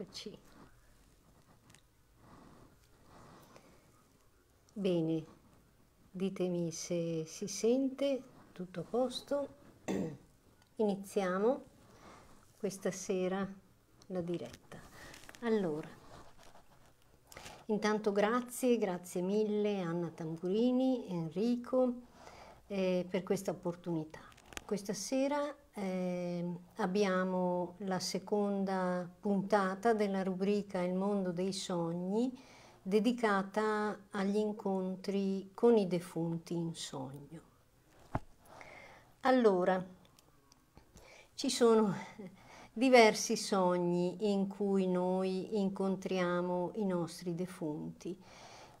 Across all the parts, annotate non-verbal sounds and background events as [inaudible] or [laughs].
Eccoci. Bene, ditemi se si sente, tutto a posto. [clears throat] Iniziamo questa sera la diretta. Allora, intanto grazie, grazie mille Anna Tamburini, Enrico, eh, per questa opportunità. Questa sera eh, abbiamo la seconda puntata della rubrica Il mondo dei sogni dedicata agli incontri con i defunti in sogno. Allora, ci sono diversi sogni in cui noi incontriamo i nostri defunti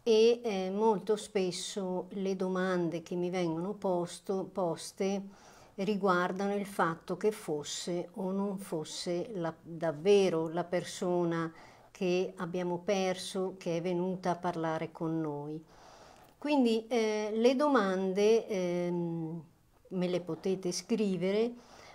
e eh, molto spesso le domande che mi vengono posto, poste riguardano il fatto che fosse o non fosse la, davvero la persona che abbiamo perso, che è venuta a parlare con noi. Quindi eh, le domande eh, me le potete scrivere,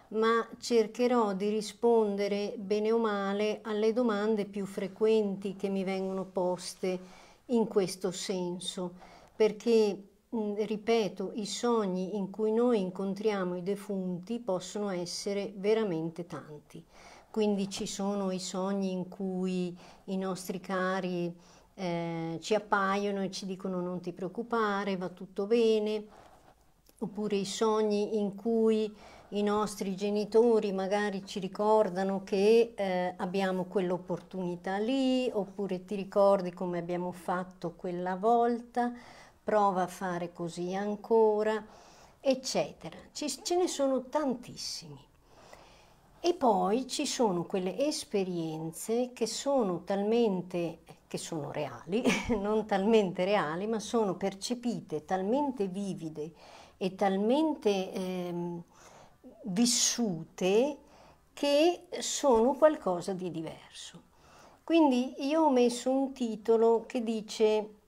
ma cercherò di rispondere bene o male alle domande più frequenti che mi vengono poste in questo senso, perché Mm, ripeto, i sogni in cui noi incontriamo i defunti possono essere veramente tanti. Quindi ci sono i sogni in cui i nostri cari eh, ci appaiono e ci dicono non ti preoccupare, va tutto bene, oppure i sogni in cui i nostri genitori magari ci ricordano che eh, abbiamo quell'opportunità lì, oppure ti ricordi come abbiamo fatto quella volta prova a fare così ancora, eccetera. Ci, ce ne sono tantissimi. E poi ci sono quelle esperienze che sono talmente, che sono reali, [laughs] non talmente reali, ma sono percepite talmente vivide e talmente eh, vissute che sono qualcosa di diverso. Quindi io ho messo un titolo che dice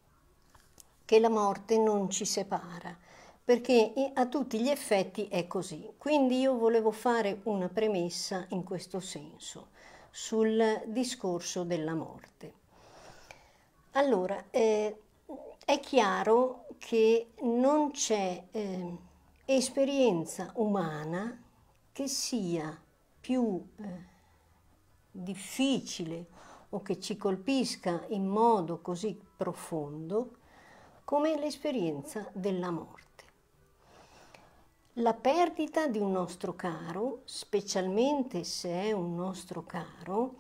che la morte non ci separa, perché a tutti gli effetti è così. Quindi io volevo fare una premessa in questo senso, sul discorso della morte. Allora, eh, è chiaro che non c'è eh, esperienza umana che sia più eh, difficile o che ci colpisca in modo così profondo come l'esperienza della morte. La perdita di un nostro caro, specialmente se è un nostro caro,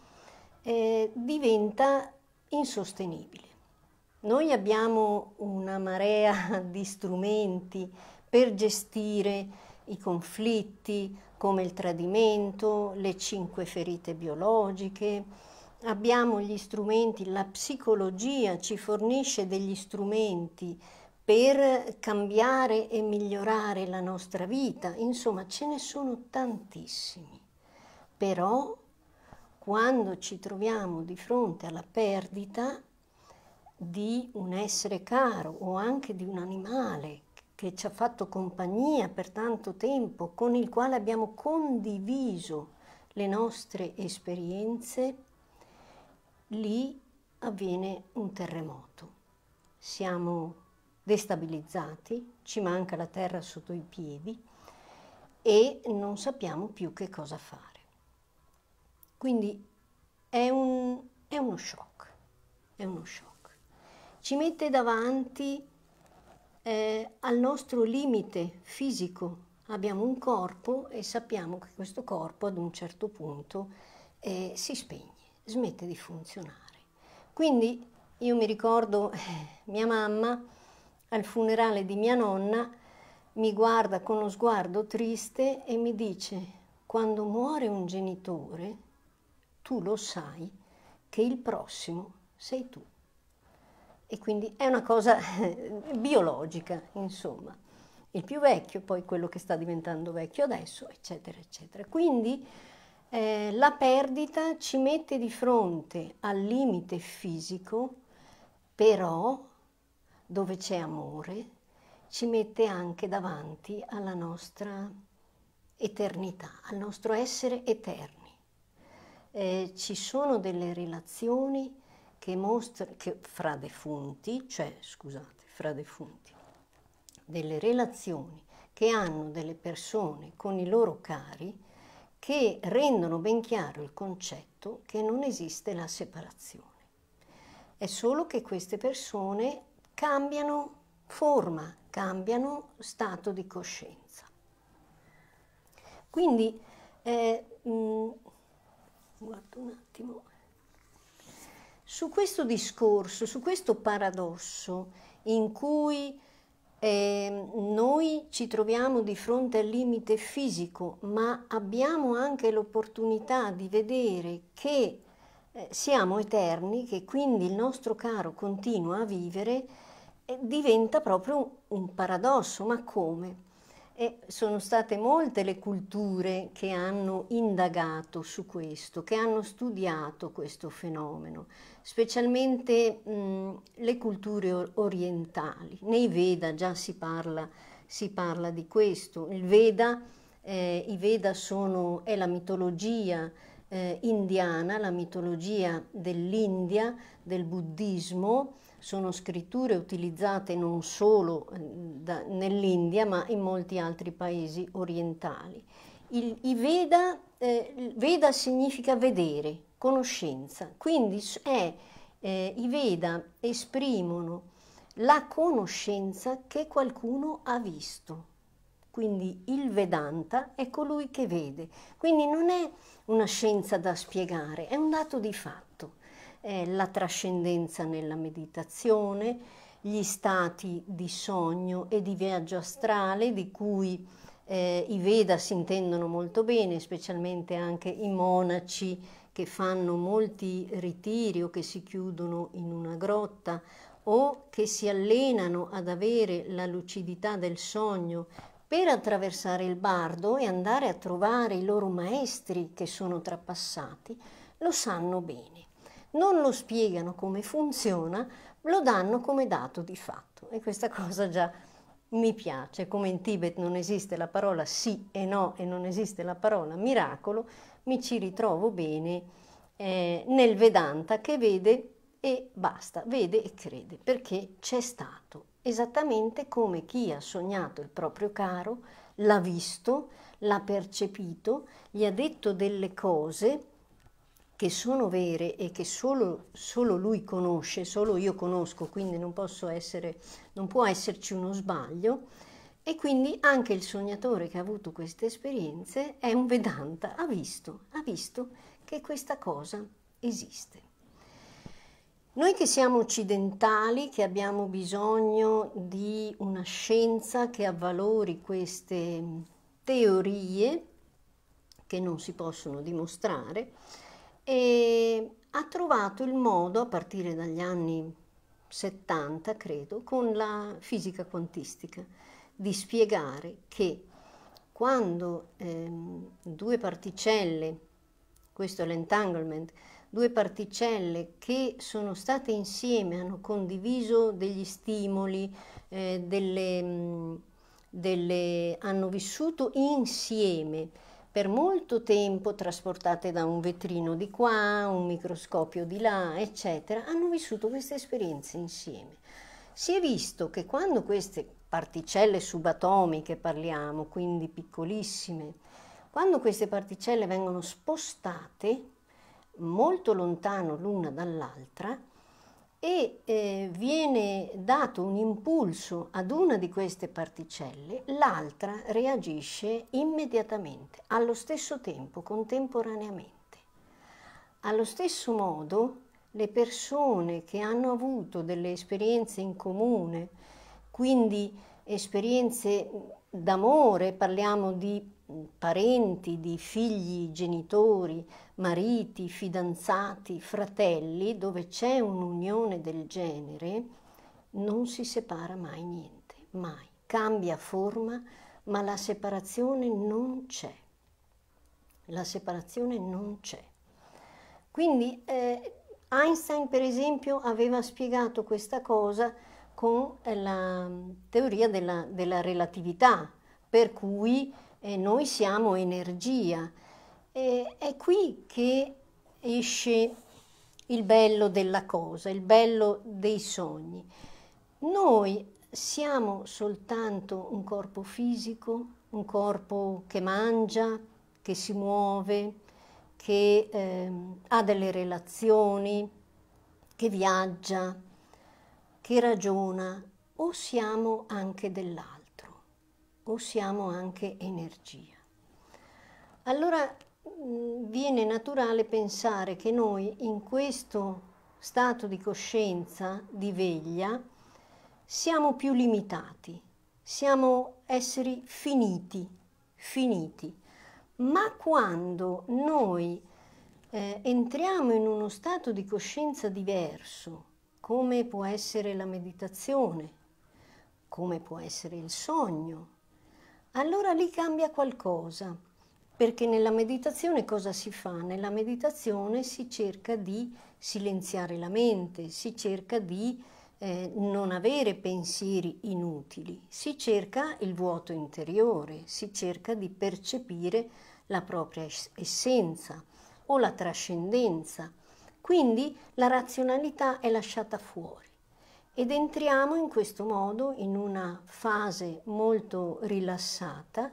eh, diventa insostenibile. Noi abbiamo una marea [laughs] di strumenti per gestire i conflitti come il tradimento, le cinque ferite biologiche, abbiamo gli strumenti, la psicologia ci fornisce degli strumenti per cambiare e migliorare la nostra vita, insomma ce ne sono tantissimi, però quando ci troviamo di fronte alla perdita di un essere caro o anche di un animale che ci ha fatto compagnia per tanto tempo, con il quale abbiamo condiviso le nostre esperienze, lì avviene un terremoto. Siamo destabilizzati, ci manca la terra sotto i piedi e non sappiamo più che cosa fare. Quindi è, un, è uno shock, è uno shock. Ci mette davanti eh, al nostro limite fisico. Abbiamo un corpo e sappiamo che questo corpo ad un certo punto eh, si spegne smette di funzionare. Quindi io mi ricordo eh, mia mamma al funerale di mia nonna mi guarda con lo sguardo triste e mi dice quando muore un genitore tu lo sai che il prossimo sei tu. E quindi è una cosa eh, biologica, insomma. Il più vecchio, poi quello che sta diventando vecchio adesso, eccetera, eccetera. Quindi eh, la perdita ci mette di fronte al limite fisico, però dove c'è amore ci mette anche davanti alla nostra eternità, al nostro essere eterni. Eh, ci sono delle relazioni che mostrano, che, fra defunti, cioè scusate, fra defunti, delle relazioni che hanno delle persone con i loro cari che rendono ben chiaro il concetto che non esiste la separazione. È solo che queste persone cambiano forma, cambiano stato di coscienza. Quindi, eh, mh, mm, guardo un attimo, su questo discorso, su questo paradosso in cui eh, noi ci troviamo di fronte al limite fisico, ma abbiamo anche l'opportunità di vedere che eh, siamo eterni, che quindi il nostro caro continua a vivere, eh, diventa proprio un, un paradosso, ma come? E sono state molte le culture che hanno indagato su questo, che hanno studiato questo fenomeno, specialmente mh, mm, le culture orientali. Nei Veda già si parla, si parla di questo. Veda, eh, I Veda sono, è la mitologia eh, indiana, la mitologia dell'India, del buddismo, sono scritture utilizzate non solo eh, nell'India ma in molti altri paesi orientali. Il, I Veda, eh, Veda significa vedere, conoscenza, quindi è, eh, i Veda esprimono la conoscenza che qualcuno ha visto. Quindi il Vedanta è colui che vede. Quindi non è una scienza da spiegare, è un dato di fatto eh, la trascendenza nella meditazione, gli stati di sogno e di viaggio astrale di cui eh, i Veda si intendono molto bene, specialmente anche i monaci che fanno molti ritiri o che si chiudono in una grotta o che si allenano ad avere la lucidità del sogno per attraversare il bardo e andare a trovare i loro maestri che sono trapassati, lo sanno bene non lo spiegano come funziona, lo danno come dato di fatto e questa cosa già mi piace, come in Tibet non esiste la parola sì e no e non esiste la parola miracolo, mi ci ritrovo bene eh, nel Vedanta che vede e basta, vede e crede, perché c'è stato, esattamente come chi ha sognato il proprio caro, l'ha visto, l'ha percepito, gli ha detto delle cose che sono vere e che solo, solo, lui conosce, solo io conosco, quindi non, essere, non può esserci uno sbaglio, e quindi anche il sognatore che ha avuto queste esperienze è un Vedanta, ha visto, ha visto che questa cosa esiste. Noi che siamo occidentali, che abbiamo bisogno di una scienza che avvalori queste teorie, che non si possono dimostrare, e ha trovato il modo, a partire dagli anni 70, credo, con la fisica quantistica, di spiegare che quando ehm, due particelle, questo è l'entanglement, due particelle che sono state insieme, hanno condiviso degli stimoli, eh, delle, mm, delle, hanno vissuto insieme per molto tempo trasportate da un vetrino di qua, un microscopio di là, eccetera, hanno vissuto queste esperienze insieme. Si è visto che quando queste particelle subatomiche, parliamo, quindi piccolissime, quando queste particelle vengono spostate molto lontano l'una dall'altra, e eh, viene dato un impulso ad una di queste particelle, l'altra reagisce immediatamente, allo stesso tempo, contemporaneamente. Allo stesso modo, le persone che hanno avuto delle esperienze in comune, quindi esperienze d'amore, parliamo di parenti, di figli, genitori, mariti, fidanzati, fratelli, dove c'è un'unione del genere, non si separa mai niente, mai. Cambia forma, ma la separazione non c'è. La separazione non c'è. Quindi eh, Einstein, per esempio, aveva spiegato questa cosa con eh, la teoria della, della relatività, per cui e noi siamo energia. E è qui che esce il bello della cosa, il bello dei sogni. Noi siamo soltanto un corpo fisico, un corpo che mangia, che si muove, che eh, ha delle relazioni, che viaggia, che ragiona, o siamo anche dell'altro o siamo anche energia. Allora viene naturale pensare che noi in questo stato di coscienza, di veglia, siamo più limitati, siamo esseri finiti, finiti. Ma quando noi eh, entriamo in uno stato di coscienza diverso, come può essere la meditazione, come può essere il sogno, allora lì cambia qualcosa, perché nella meditazione cosa si fa? Nella meditazione si cerca di silenziare la mente, si cerca di eh, non avere pensieri inutili, si cerca il vuoto interiore, si cerca di percepire la propria essenza o la trascendenza. Quindi la razionalità è lasciata fuori ed entriamo in questo modo in una fase molto rilassata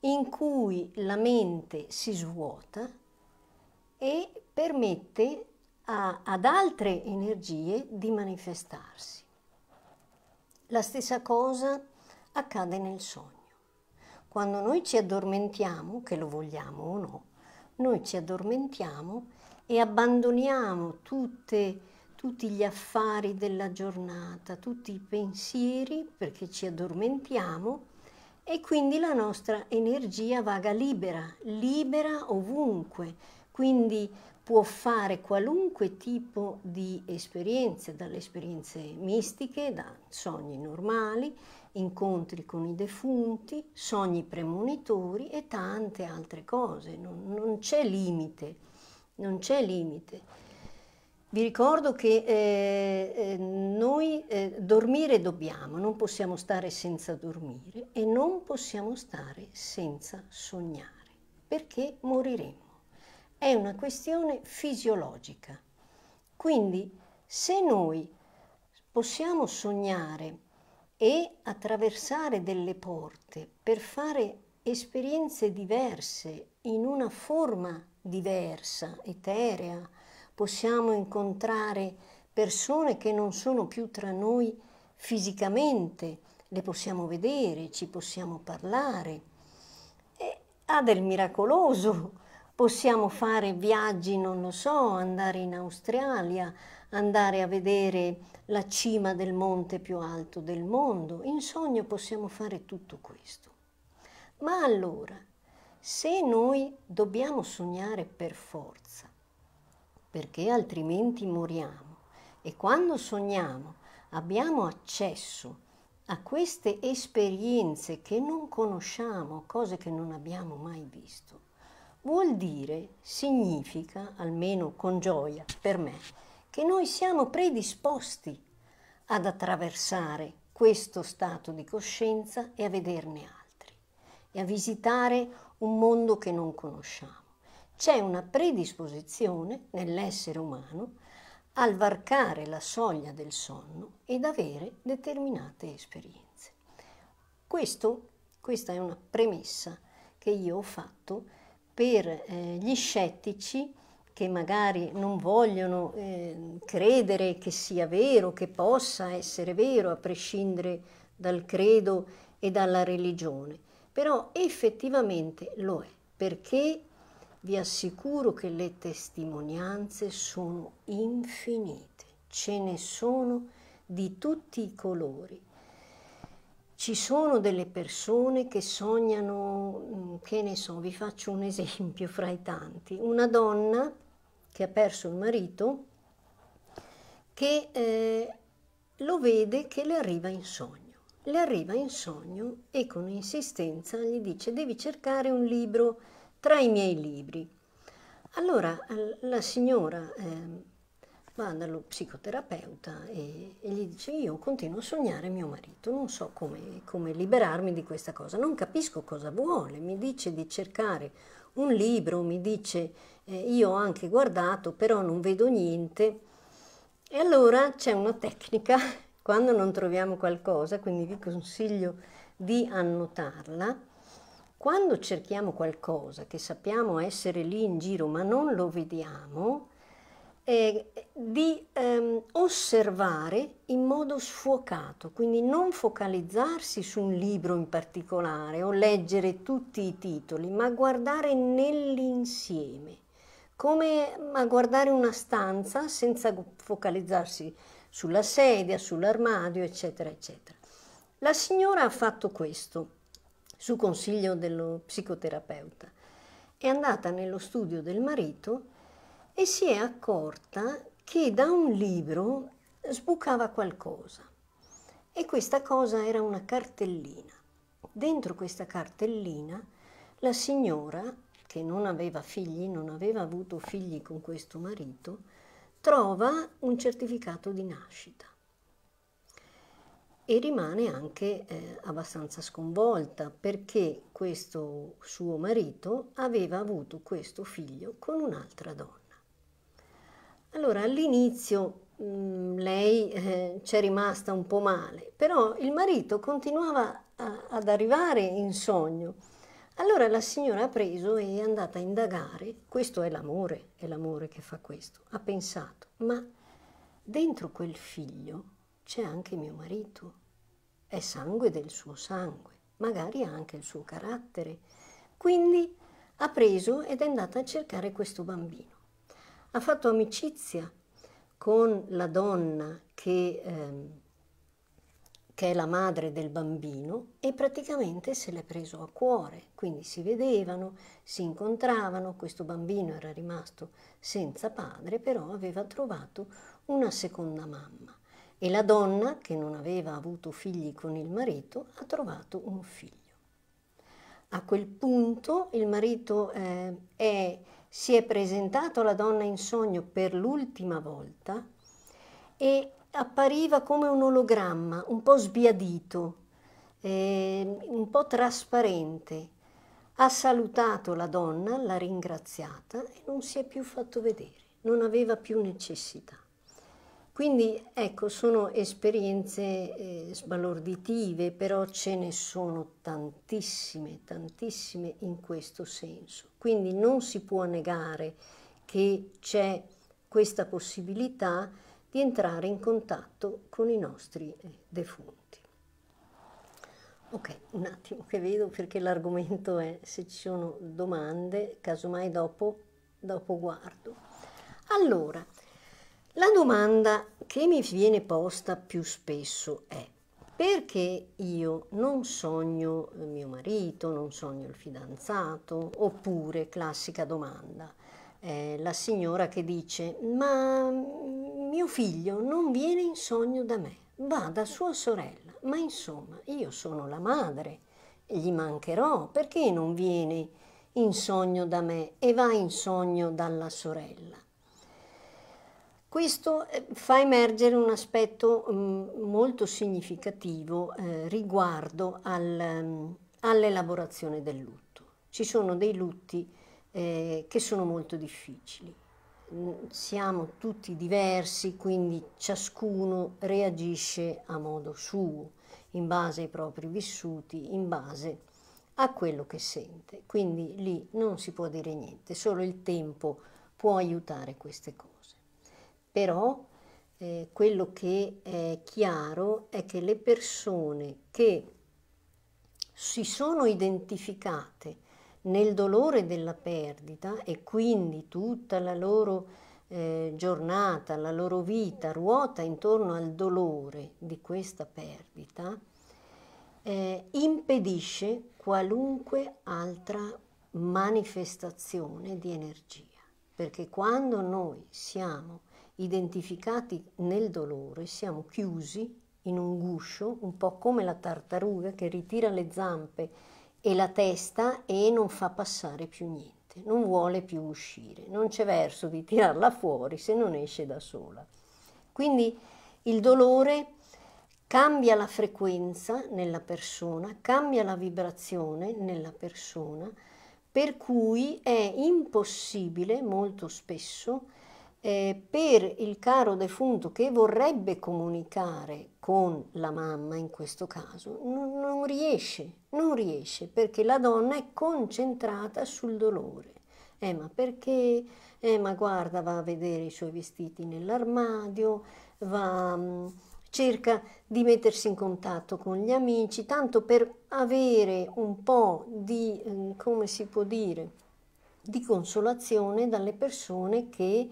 in cui la mente si svuota e permette a, ad altre energie di manifestarsi. La stessa cosa accade nel sogno. Quando noi ci addormentiamo, che lo vogliamo o no, noi ci addormentiamo e abbandoniamo tutte le tutti gli affari della giornata, tutti i pensieri perché ci addormentiamo e quindi la nostra energia vaga libera, libera ovunque, quindi può fare qualunque tipo di esperienze, dalle esperienze mistiche, da sogni normali, incontri con i defunti, sogni premonitori e tante altre cose, non, non c'è limite, non c'è limite. Vi ricordo che eh, eh, noi eh, dormire dobbiamo, non possiamo stare senza dormire e non possiamo stare senza sognare, perché moriremo. È una questione fisiologica. Quindi se noi possiamo sognare e attraversare delle porte per fare esperienze diverse in una forma diversa, eterea, possiamo incontrare persone che non sono più tra noi fisicamente, le possiamo vedere, ci possiamo parlare. E ha del miracoloso, possiamo fare viaggi, non lo so, andare in Australia, andare a vedere la cima del monte più alto del mondo. In sogno possiamo fare tutto questo. Ma allora, se noi dobbiamo sognare per forza, perché altrimenti moriamo. E quando sogniamo abbiamo accesso a queste esperienze che non conosciamo, cose che non abbiamo mai visto, vuol dire, significa, almeno con gioia per me, che noi siamo predisposti ad attraversare questo stato di coscienza e a vederne altri e a visitare un mondo che non conosciamo c'è una predisposizione nell'essere umano al varcare la soglia del sonno ed avere determinate esperienze. Questo, questa è una premessa che io ho fatto per eh, gli scettici che magari non vogliono eh, credere che sia vero, che possa essere vero a prescindere dal credo e dalla religione, però effettivamente lo è, perché vi assicuro che le testimonianze sono infinite, ce ne sono di tutti i colori. Ci sono delle persone che sognano, mm, che ne so, vi faccio un [laughs] esempio fra i tanti, una donna che ha perso il marito che eh, lo vede che le arriva in sogno. Le arriva in sogno e con insistenza gli dice devi cercare un libro tra i miei libri. Allora la signora eh, va dallo psicoterapeuta e, e, gli dice io continuo a sognare mio marito, non so come, come liberarmi di questa cosa, non capisco cosa vuole, mi dice di cercare un libro, mi dice eh, io ho anche guardato però non vedo niente e allora c'è una tecnica [laughs] quando non troviamo qualcosa, quindi vi consiglio di annotarla quando cerchiamo qualcosa che sappiamo essere lì in giro ma non lo vediamo, eh, di ehm, osservare in modo sfuocato, quindi non focalizzarsi su un libro in particolare o leggere tutti i titoli, ma guardare nell'insieme, come a guardare una stanza senza focalizzarsi sulla sedia, sull'armadio, eccetera, eccetera. La signora ha fatto questo su consiglio dello psicoterapeuta. È andata nello studio del marito e si è accorta che da un libro sbucava qualcosa. E questa cosa era una cartellina. Dentro questa cartellina la signora, che non aveva figli, non aveva avuto figli con questo marito, trova un certificato di nascita e rimane anche eh, abbastanza sconvolta perché questo suo marito aveva avuto questo figlio con un'altra donna. Allora all'inizio mh, mm, lei eh, c'è rimasta un po' male, però il marito continuava a, ad arrivare in sogno. Allora la signora ha preso e è andata a indagare, questo è l'amore, è l'amore che fa questo, ha pensato, ma dentro quel figlio c'è anche mio marito, è sangue del suo sangue, magari ha anche il suo carattere. Quindi ha preso ed è andata a cercare questo bambino. Ha fatto amicizia con la donna che, ehm, che è la madre del bambino e praticamente se l'è preso a cuore, quindi si vedevano, si incontravano, questo bambino era rimasto senza padre, però aveva trovato una seconda mamma e la donna, che non aveva avuto figli con il marito, ha trovato un figlio. A quel punto il marito eh, è, si è presentato alla donna in sogno per l'ultima volta e appariva come un ologramma, un po' sbiadito, eh, un po' trasparente. Ha salutato la donna, l'ha ringraziata e non si è più fatto vedere, non aveva più necessità. Quindi ecco, sono esperienze eh, sbalorditive, però ce ne sono tantissime, tantissime in questo senso. Quindi non si può negare che c'è questa possibilità di entrare in contatto con i nostri eh, defunti. Ok, un attimo che vedo perché l'argomento è se ci sono domande, casomai dopo, dopo guardo. Allora, la domanda che mi viene posta più spesso è perché io non sogno mio marito, non sogno il fidanzato, oppure classica domanda, eh, la signora che dice ma mm, mio figlio non viene in sogno da me, va da sua sorella, ma insomma io sono la madre, gli mancherò, perché non viene in sogno da me e va in sogno dalla sorella? Questo eh, fa emergere un aspetto mm, molto significativo eh, riguardo al, mm, all'elaborazione del lutto. Ci sono dei lutti eh, che sono molto difficili. Mm, siamo tutti diversi, quindi ciascuno reagisce a modo suo, in base ai propri vissuti, in base a quello che sente. Quindi lì non si può dire niente, solo il tempo può aiutare queste cose però eh, quello che è chiaro è che le persone che si sono identificate nel dolore della perdita e quindi tutta la loro eh, giornata, la loro vita ruota intorno al dolore di questa perdita, eh, impedisce qualunque altra manifestazione di energia. Perché quando noi siamo identificati nel dolore, siamo chiusi in un guscio, un po' come la tartaruga che ritira le zampe e la testa e non fa passare più niente, non vuole più uscire, non c'è verso di tirarla fuori se non esce da sola. Quindi il dolore cambia la frequenza nella persona, cambia la vibrazione nella persona, per cui è impossibile molto spesso eh, per il caro defunto che vorrebbe comunicare con la mamma in questo caso, non, non riesce, non riesce perché la donna è concentrata sul dolore. Eh, ma perché? Eh, ma guarda, va a vedere i suoi vestiti nell'armadio, va, mm, cerca di mettersi in contatto con gli amici, tanto per avere un po' di, mm, come si può dire, di consolazione dalle persone che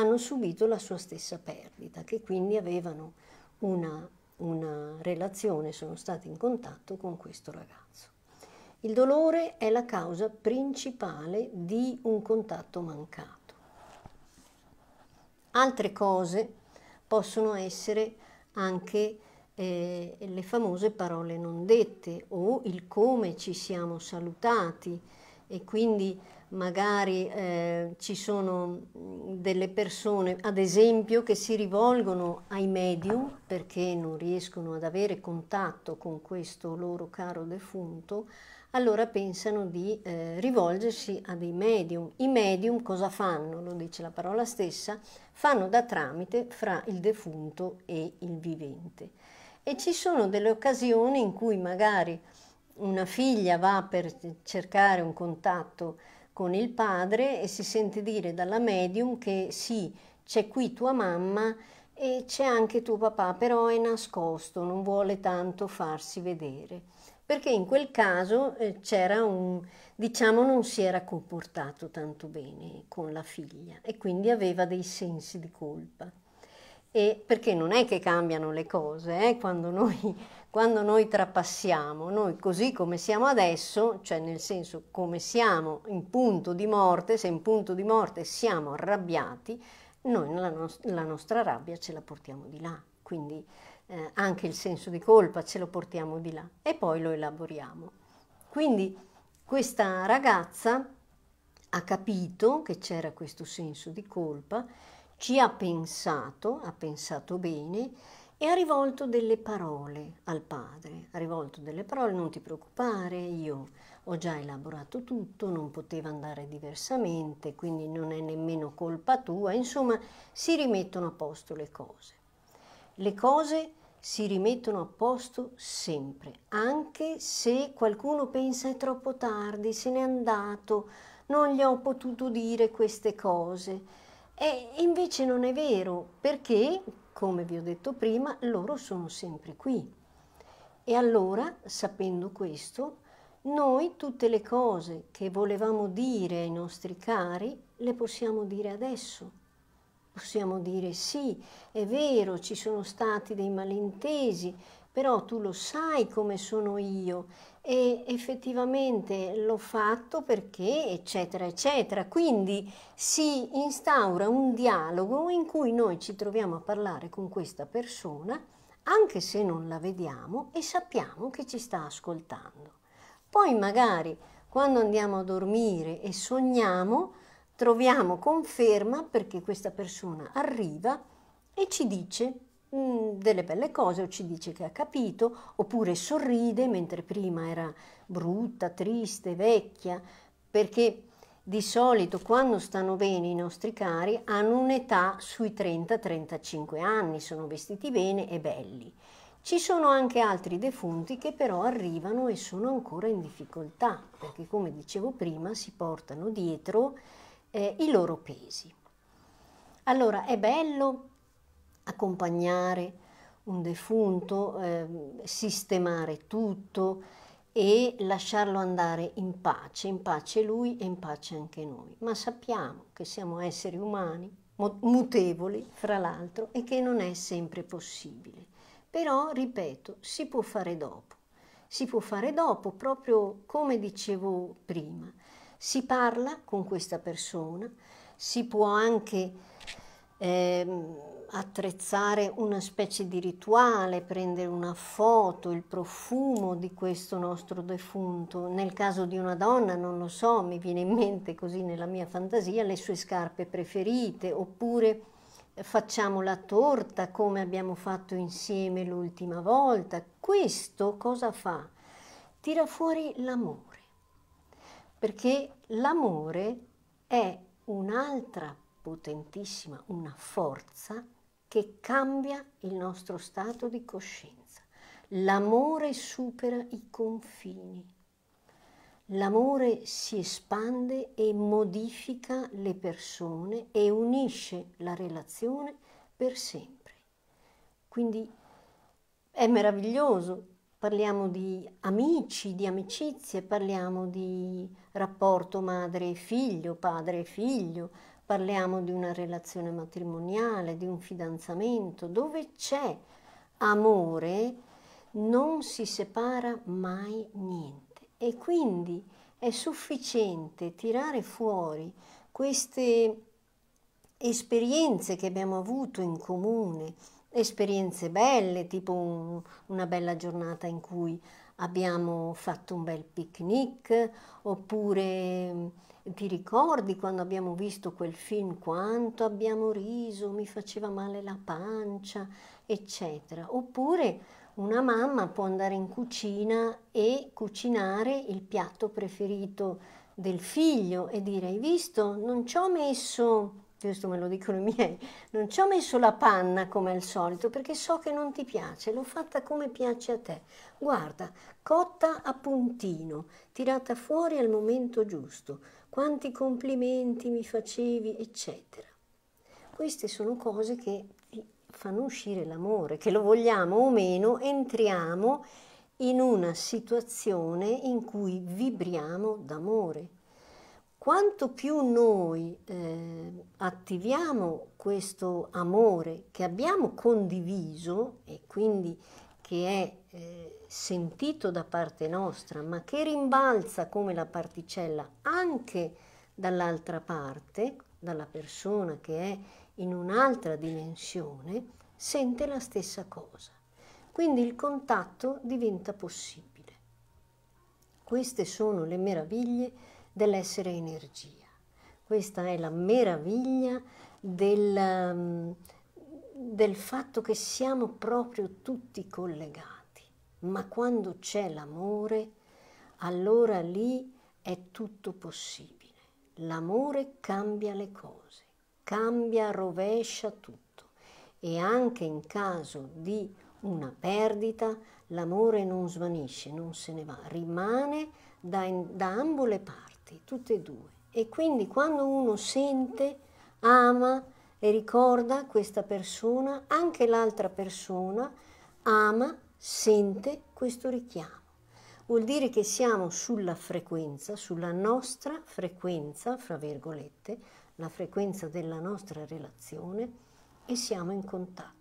hanno subito la sua stessa perdita, che quindi avevano una, una relazione, sono stati in contatto con questo ragazzo. Il dolore è la causa principale di un contatto mancato. Altre cose possono essere anche eh, le famose parole non dette o il come ci siamo salutati e quindi magari eh, ci sono mm, delle persone, ad esempio, che si rivolgono ai medium perché non riescono ad avere contatto con questo loro caro defunto, allora pensano di eh, rivolgersi a dei medium. I medium cosa fanno? Lo dice la parola stessa, fanno da tramite fra il defunto e il vivente. E ci sono delle occasioni in cui magari una figlia va per cercare un contatto con il padre e si sente dire dalla medium che sì, c'è qui tua mamma e c'è anche tuo papà, però è nascosto, non vuole tanto farsi vedere. Perché in quel caso eh, c'era un, diciamo, non si era comportato tanto bene con la figlia e quindi aveva dei sensi di colpa. E perché non è che cambiano le cose, eh, quando noi quando noi trapassiamo, noi così come siamo adesso, cioè nel senso come siamo in punto di morte, se in punto di morte siamo arrabbiati, noi la, no la nostra rabbia ce la portiamo di là, quindi eh, anche il senso di colpa ce lo portiamo di là e poi lo elaboriamo. Quindi questa ragazza ha capito che c'era questo senso di colpa, ci ha pensato, ha pensato bene, e ha rivolto delle parole al padre, ha rivolto delle parole, non ti preoccupare, io ho già elaborato tutto, non poteva andare diversamente, quindi non è nemmeno colpa tua, insomma si rimettono a posto le cose. Le cose si rimettono a posto sempre, anche se qualcuno pensa è troppo tardi, se n'è andato, non gli ho potuto dire queste cose. E invece non è vero, perché come vi ho detto prima, loro sono sempre qui. E allora, sapendo questo, noi tutte le cose che volevamo dire ai nostri cari le possiamo dire adesso. Possiamo dire sì, è vero, ci sono stati dei malintesi, però tu lo sai come sono io e effettivamente l'ho fatto perché eccetera eccetera quindi si instaura un dialogo in cui noi ci troviamo a parlare con questa persona anche se non la vediamo e sappiamo che ci sta ascoltando poi magari quando andiamo a dormire e sogniamo troviamo conferma perché questa persona arriva e ci dice Mm, delle belle cose o ci dice che ha capito oppure sorride mentre prima era brutta, triste, vecchia perché di solito quando stanno bene i nostri cari hanno un'età sui 30-35 anni, sono vestiti bene e belli. Ci sono anche altri defunti che però arrivano e sono ancora in difficoltà, perché come dicevo prima si portano dietro eh, i loro pesi. Allora è bello accompagnare un defunto, eh, sistemare tutto e lasciarlo andare in pace, in pace lui e in pace anche noi. Ma sappiamo che siamo esseri umani, mutevoli fra l'altro, e che non è sempre possibile. Però, ripeto, si può fare dopo. Si può fare dopo, proprio come dicevo prima. Si parla con questa persona, si può anche... Eh, attrezzare una specie di rituale, prendere una foto, il profumo di questo nostro defunto. Nel caso di una donna, non lo so, mi viene in mente così nella mia fantasia le sue scarpe preferite, oppure facciamo la torta come abbiamo fatto insieme l'ultima volta. Questo cosa fa? Tira fuori l'amore, perché l'amore è un'altra potentissima, una forza che cambia il nostro stato di coscienza. L'amore supera i confini. L'amore si espande e modifica le persone e unisce la relazione per sempre. Quindi è meraviglioso, parliamo di amici, di amicizie, parliamo di rapporto madre e figlio, padre e figlio, parliamo di una relazione matrimoniale, di un fidanzamento, dove c'è amore non si separa mai niente e quindi è sufficiente tirare fuori queste esperienze che abbiamo avuto in comune, esperienze belle, tipo un, una bella giornata in cui abbiamo fatto un bel picnic oppure ti ricordi quando abbiamo visto quel film quanto abbiamo riso, mi faceva male la pancia, eccetera. Oppure una mamma può andare in cucina e cucinare il piatto preferito del figlio e dire hai visto non ci ho messo questo me lo dicono i miei, non ci ho messo la panna come al solito perché so che non ti piace, l'ho fatta come piace a te. Guarda, cotta a puntino, tirata fuori al momento giusto quanti complimenti mi facevi, eccetera. Queste sono cose che fanno uscire l'amore, che lo vogliamo o meno, entriamo in una situazione in cui vibriamo d'amore. Quanto più noi eh, attiviamo questo amore che abbiamo condiviso e quindi che è eh, sentito da parte nostra, ma che rimbalza come la particella anche dall'altra parte, dalla persona che è in un'altra dimensione, sente la stessa cosa. Quindi il contatto diventa possibile. Queste sono le meraviglie dell'essere energia. Questa è la meraviglia del, mm, del fatto che siamo proprio tutti collegati ma quando c'è l'amore, allora lì è tutto possibile. L'amore cambia le cose, cambia, rovescia tutto. E anche in caso di una perdita, l'amore non svanisce, non se ne va, rimane da, in, da ambo le parti, tutte e due. E quindi quando uno sente, ama e ricorda questa persona, anche l'altra persona ama sente questo richiamo. Vuol dire che siamo sulla frequenza, sulla nostra frequenza, fra virgolette, la frequenza della nostra relazione e siamo in contatto.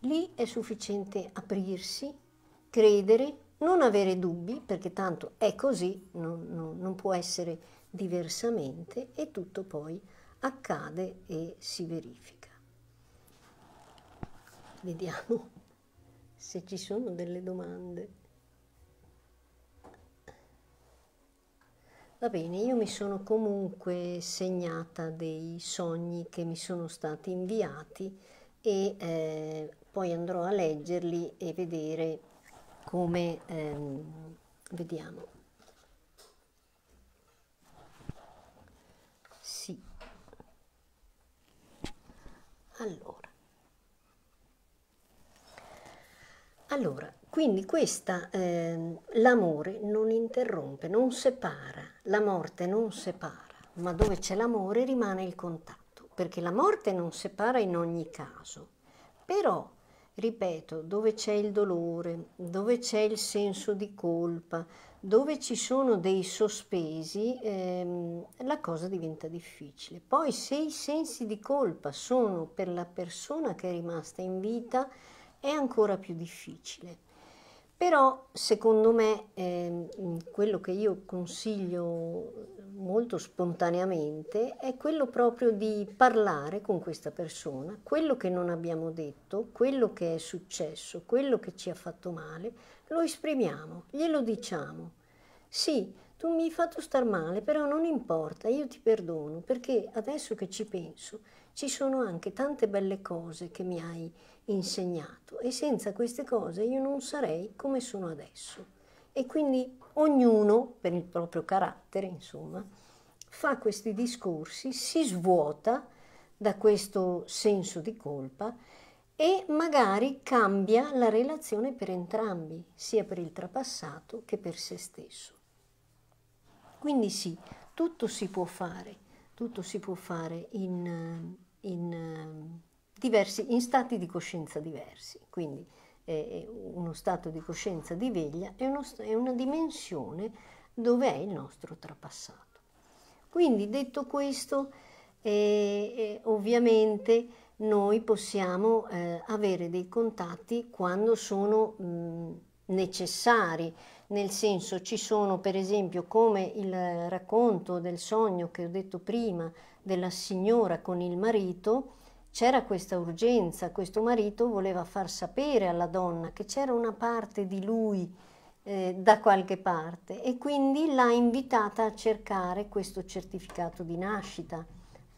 Lì è sufficiente aprirsi, credere, non avere dubbi, perché tanto è così, non, non, non può essere diversamente e tutto poi accade e si verifica. Vediamo se ci sono delle domande. Va bene, io mi sono comunque segnata dei sogni che mi sono stati inviati e eh, poi andrò a leggerli e vedere come ehm, vediamo. Sì. Allora. Allora, quindi questa, eh, l'amore non interrompe, non separa, la morte non separa, ma dove c'è l'amore rimane il contatto, perché la morte non separa in ogni caso. Però, ripeto, dove c'è il dolore, dove c'è il senso di colpa, dove ci sono dei sospesi, ehm, la cosa diventa difficile. Poi se i sensi di colpa sono per la persona che è rimasta in vita, è ancora più difficile. Però secondo me eh, quello che io consiglio molto spontaneamente è quello proprio di parlare con questa persona, quello che non abbiamo detto, quello che è successo, quello che ci ha fatto male, lo esprimiamo, glielo diciamo. Sì, tu mi hai fatto star male, però non importa, io ti perdono, perché adesso che ci penso ci sono anche tante belle cose che mi hai insegnato e senza queste cose io non sarei come sono adesso. E quindi ognuno, per il proprio carattere, insomma, fa questi discorsi, si svuota da questo senso di colpa e magari cambia la relazione per entrambi, sia per il trapassato che per se stesso. Quindi sì, tutto si può fare, tutto si può fare in, in, eh, diversi, in stati di coscienza diversi. Quindi eh, uno stato di coscienza di veglia è, uno, è una dimensione dove è il nostro trapassato. Quindi detto questo, eh, ovviamente noi possiamo eh, avere dei contatti quando sono mh, mm, necessari, nel senso ci sono per esempio come il racconto del sogno che ho detto prima della signora con il marito, c'era questa urgenza, questo marito voleva far sapere alla donna che c'era una parte di lui eh, da qualche parte e quindi l'ha invitata a cercare questo certificato di nascita.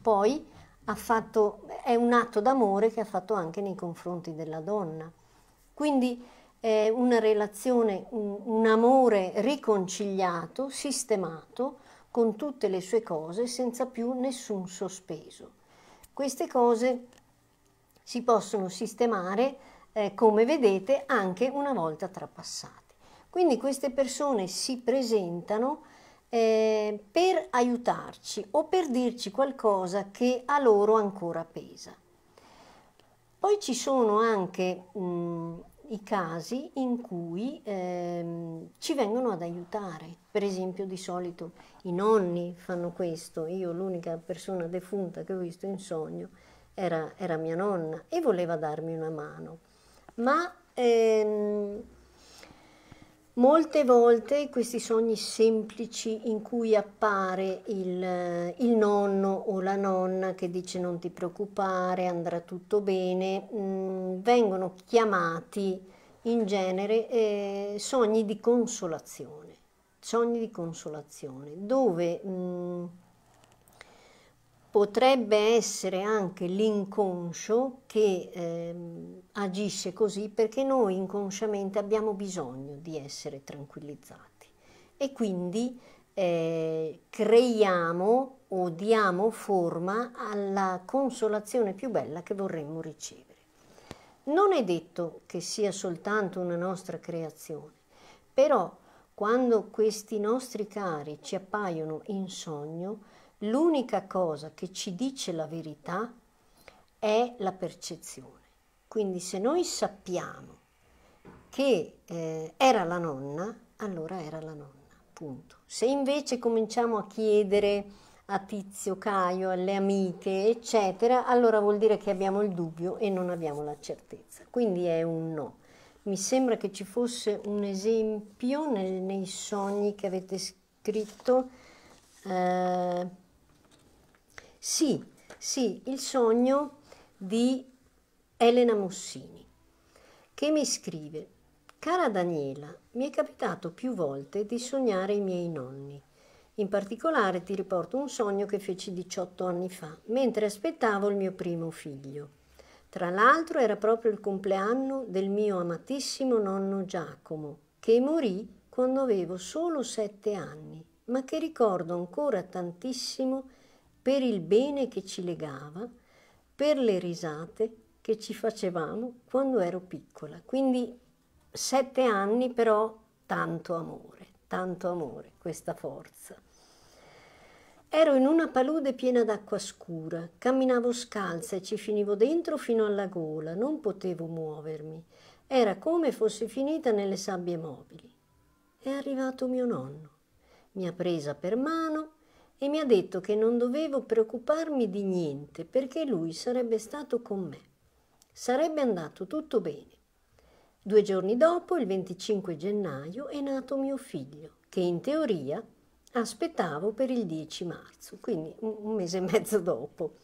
Poi fatto, è un atto d'amore che ha fatto anche nei confronti della donna. Quindi eh, una relazione, un, un amore riconciliato, sistemato, con tutte le sue cose, senza più nessun sospeso. Queste cose si possono sistemare, eh, come vedete, anche una volta trapassate. Quindi queste persone si presentano eh, per aiutarci o per dirci qualcosa che a loro ancora pesa. Poi ci sono anche mh, i casi in cui ehm, ci vengono ad aiutare. Per esempio di solito i nonni fanno questo, io l'unica persona defunta che ho visto in sogno era, era mia nonna e voleva darmi una mano, ma ehm, Molte volte questi sogni semplici in cui appare il, eh, il, nonno o la nonna che dice non ti preoccupare, andrà tutto bene, mh, mm, vengono chiamati in genere eh, sogni di consolazione, sogni di consolazione, dove mh, mm, potrebbe essere anche l'inconscio che ehm, agisce così perché noi inconsciamente abbiamo bisogno di essere tranquillizzati e quindi eh, creiamo o diamo forma alla consolazione più bella che vorremmo ricevere. Non è detto che sia soltanto una nostra creazione, però quando questi nostri cari ci appaiono in sogno, L'unica cosa che ci dice la verità è la percezione. Quindi se noi sappiamo che eh, era la nonna, allora era la nonna, punto. Se invece cominciamo a chiedere a Tizio, Caio, alle amiche, eccetera, allora vuol dire che abbiamo il dubbio e non abbiamo la certezza. Quindi è un no. Mi sembra che ci fosse un esempio nel, nei sogni che avete scritto. Eh, sì, sì, il sogno di Elena Mussini, che mi scrive, cara Daniela, mi è capitato più volte di sognare i miei nonni. In particolare ti riporto un sogno che feci 18 anni fa, mentre aspettavo il mio primo figlio. Tra l'altro era proprio il compleanno del mio amatissimo nonno Giacomo, che morì quando avevo solo sette anni, ma che ricordo ancora tantissimo per il bene che ci legava, per le risate che ci facevamo quando ero piccola. Quindi sette anni però tanto amore, tanto amore, questa forza. Ero in una palude piena d'acqua scura, camminavo scalza e ci finivo dentro fino alla gola, non potevo muovermi, era come fossi finita nelle sabbie mobili. È arrivato mio nonno, mi ha presa per mano e mi ha detto che non dovevo preoccuparmi di niente perché lui sarebbe stato con me. Sarebbe andato tutto bene. Due giorni dopo, il 25 gennaio, è nato mio figlio, che in teoria aspettavo per il 10 marzo, quindi un mese e mezzo dopo.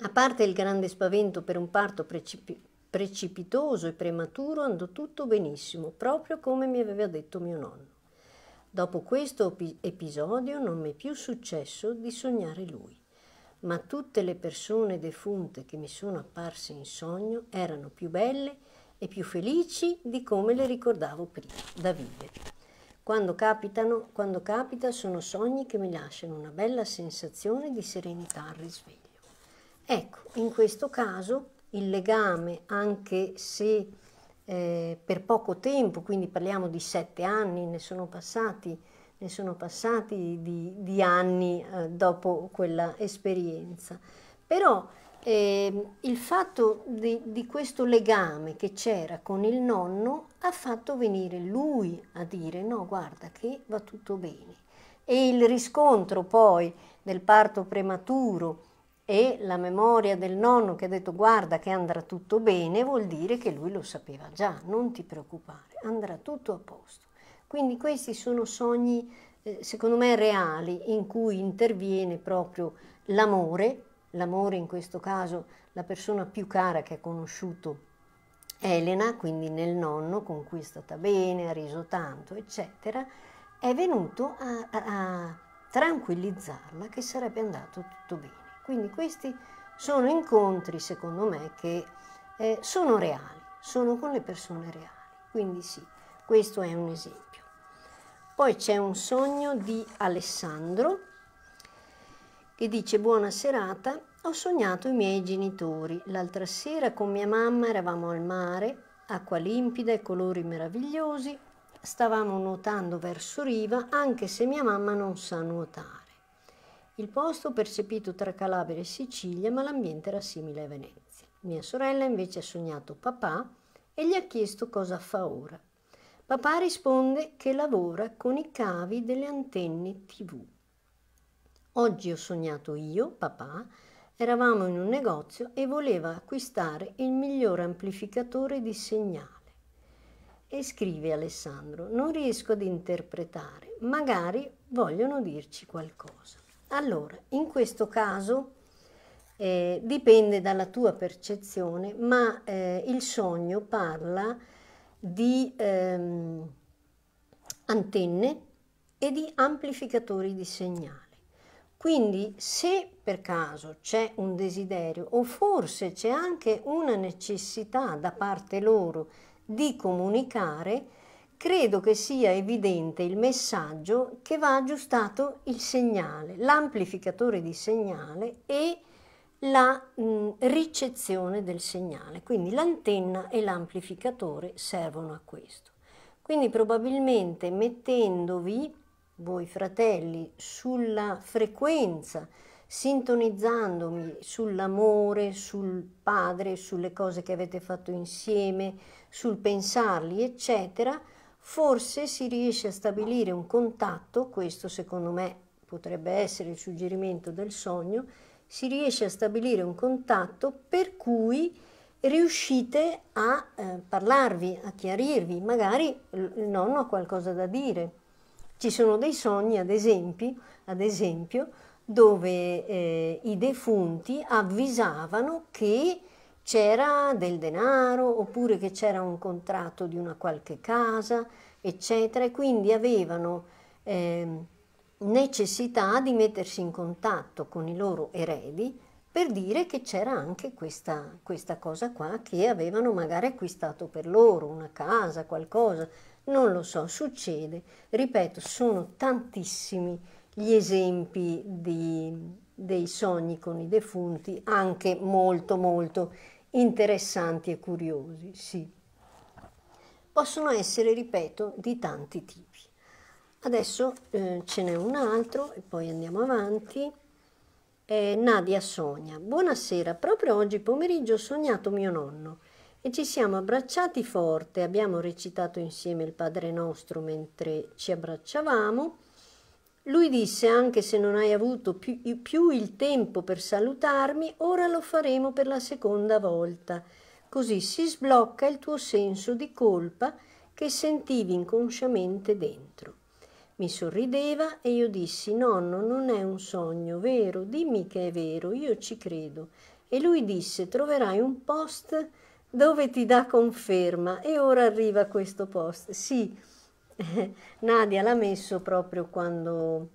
A parte il grande spavento per un parto precip- precipitoso e prematuro, andò tutto benissimo, proprio come mi aveva detto mio nonno. Dopo questo episodio non mi è più successo di sognare lui, ma tutte le persone defunte che mi sono apparse in sogno erano più belle e più felici di come le ricordavo prima, da vivere. Quando, capitano, quando capita sono sogni che mi lasciano una bella sensazione di serenità al risveglio. Ecco, in questo caso il legame, anche se eh, per poco tempo, quindi parliamo di sette anni, ne sono passati, ne sono passati di, di anni eh, dopo quella esperienza. Però eh, il fatto di, di questo legame che c'era con il nonno ha fatto venire lui a dire no, guarda che va tutto bene. E il riscontro poi del parto prematuro e la memoria del nonno che ha detto guarda che andrà tutto bene vuol dire che lui lo sapeva già, non ti preoccupare, andrà tutto a posto. Quindi questi sono sogni eh, secondo me reali in cui interviene proprio l'amore, l'amore in questo caso la persona più cara che ha conosciuto Elena, quindi nel nonno con cui è stata bene, ha riso tanto, eccetera, è venuto a, a, a tranquillizzarla che sarebbe andato tutto bene. Quindi questi sono incontri, secondo me, che eh, sono reali, sono con le persone reali. Quindi sì, questo è un esempio. Poi c'è un sogno di Alessandro che dice buona serata, ho sognato i miei genitori. L'altra sera con mia mamma eravamo al mare, acqua limpida e colori meravigliosi. Stavamo nuotando verso riva anche se mia mamma non sa nuotare. Il posto ho percepito tra Calabria e Sicilia, ma l'ambiente era simile a Venezia. Mia sorella invece ha sognato papà e gli ha chiesto cosa fa ora. Papà risponde che lavora con i cavi delle antenne TV. Oggi ho sognato io, papà, eravamo in un negozio e voleva acquistare il miglior amplificatore di segnale. E scrive Alessandro, non riesco ad interpretare, magari vogliono dirci qualcosa. Allora, in questo caso eh, dipende dalla tua percezione, ma eh, il sogno parla di ehm, antenne e di amplificatori di segnale. Quindi se per caso c'è un desiderio o forse c'è anche una necessità da parte loro di comunicare, credo che sia evidente il messaggio che va aggiustato il segnale, l'amplificatore di segnale e la mh, mm, ricezione del segnale. Quindi l'antenna e l'amplificatore servono a questo. Quindi probabilmente mettendovi, voi fratelli, sulla frequenza, sintonizzandomi sull'amore, sul padre, sulle cose che avete fatto insieme, sul pensarli, eccetera, forse si riesce a stabilire un contatto, questo secondo me potrebbe essere il suggerimento del sogno, si riesce a stabilire un contatto per cui riuscite a eh, parlarvi, a chiarirvi, magari il nonno ha qualcosa da dire. Ci sono dei sogni, ad esempio, ad esempio dove eh, i defunti avvisavano che c'era del denaro oppure che c'era un contratto di una qualche casa, eccetera, e quindi avevano eh, necessità di mettersi in contatto con i loro eredi per dire che c'era anche questa, questa cosa qua che avevano magari acquistato per loro, una casa, qualcosa, non lo so, succede. Ripeto, sono tantissimi gli esempi di, dei sogni con i defunti, anche molto molto interessanti e curiosi, sì. Possono essere, ripeto, di tanti tipi. Adesso eh, ce n'è un altro e poi andiamo avanti. Eh, Nadia Sonia. Buonasera, proprio oggi pomeriggio ho sognato mio nonno e ci siamo abbracciati forte, abbiamo recitato insieme il Padre nostro mentre ci abbracciavamo lui disse, anche se non hai avuto più, più il tempo per salutarmi, ora lo faremo per la seconda volta. Così si sblocca il tuo senso di colpa che sentivi inconsciamente dentro. Mi sorrideva e io dissi, nonno, non è un sogno, vero? Dimmi che è vero, io ci credo. E lui disse, troverai un post dove ti dà conferma. E ora arriva questo post. Sì, [laughs] Nadia l'ha messo proprio quando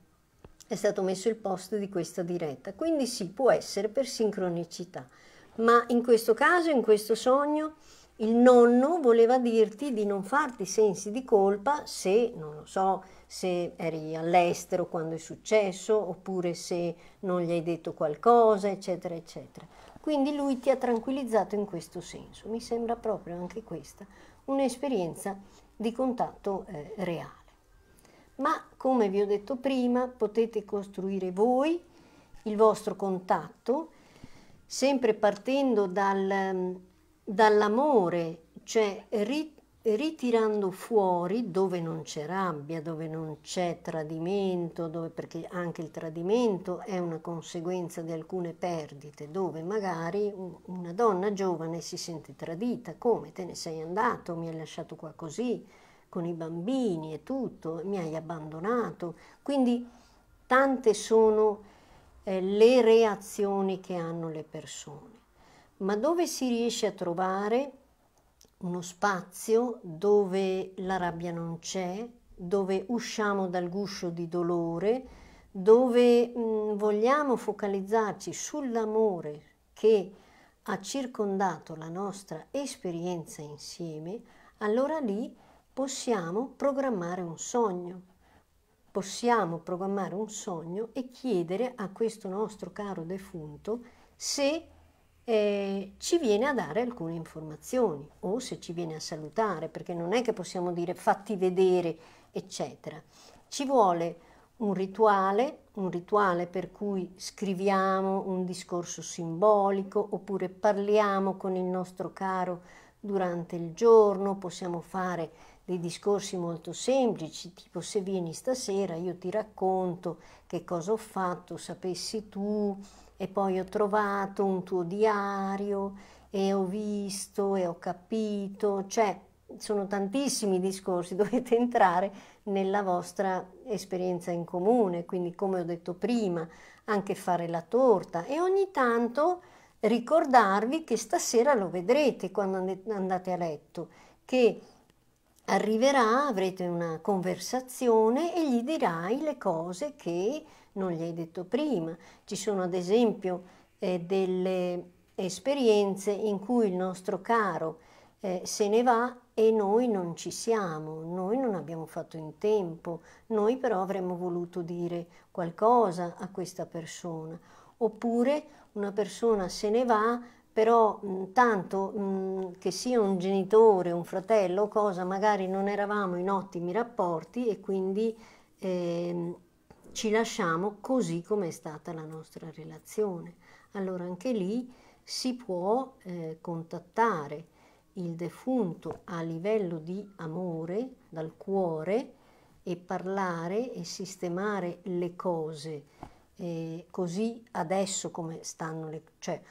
è stato messo il post di questa diretta, quindi sì, può essere per sincronicità, ma in questo caso, in questo sogno, il nonno voleva dirti di non farti sensi di colpa se, non lo so, se eri all'estero quando è successo, oppure se non gli hai detto qualcosa, eccetera, eccetera. Quindi lui ti ha tranquillizzato in questo senso. Mi sembra proprio anche questa un'esperienza di contatto eh, reale. Ma come vi ho detto prima, potete costruire voi il vostro contatto sempre partendo dal, ehm, dall'amore, cioè rit- ritirando fuori dove non c'è rabbia, dove non c'è tradimento, dove, perché anche il tradimento è una conseguenza di alcune perdite, dove magari una donna giovane si sente tradita, come te ne sei andato, mi hai lasciato qua così, con i bambini e tutto, mi hai abbandonato. Quindi tante sono eh, le reazioni che hanno le persone. Ma dove si riesce a trovare uno spazio dove la rabbia non c'è, dove usciamo dal guscio di dolore, dove mh, mm, vogliamo focalizzarci sull'amore che ha circondato la nostra esperienza insieme, allora lì possiamo programmare un sogno. Possiamo programmare un sogno e chiedere a questo nostro caro defunto se eh, ci viene a dare alcune informazioni o se ci viene a salutare, perché non è che possiamo dire fatti vedere, eccetera. Ci vuole un rituale, un rituale per cui scriviamo un discorso simbolico oppure parliamo con il nostro caro durante il giorno, possiamo fare dei discorsi molto semplici, tipo se vieni stasera io ti racconto che cosa ho fatto, sapessi tu, e poi ho trovato un tuo diario e ho visto e ho capito, cioè sono tantissimi discorsi, [laughs] dovete entrare nella vostra esperienza in comune, quindi come ho detto prima, anche fare la torta e ogni tanto ricordarvi che stasera lo vedrete quando andate a letto, che arriverà, avrete una conversazione e gli dirai le cose che non gli hai detto prima. Ci sono ad esempio eh, delle esperienze in cui il nostro caro eh, se ne va e noi non ci siamo, noi non abbiamo fatto in tempo, noi però avremmo voluto dire qualcosa a questa persona. Oppure una persona se ne va però tanto mh, che sia un genitore, un fratello, cosa, magari non eravamo in ottimi rapporti e quindi eh, ci lasciamo così come è stata la nostra relazione. Allora anche lì si può eh, contattare il defunto a livello di amore, dal cuore, e parlare e sistemare le cose eh, così adesso come stanno le cioè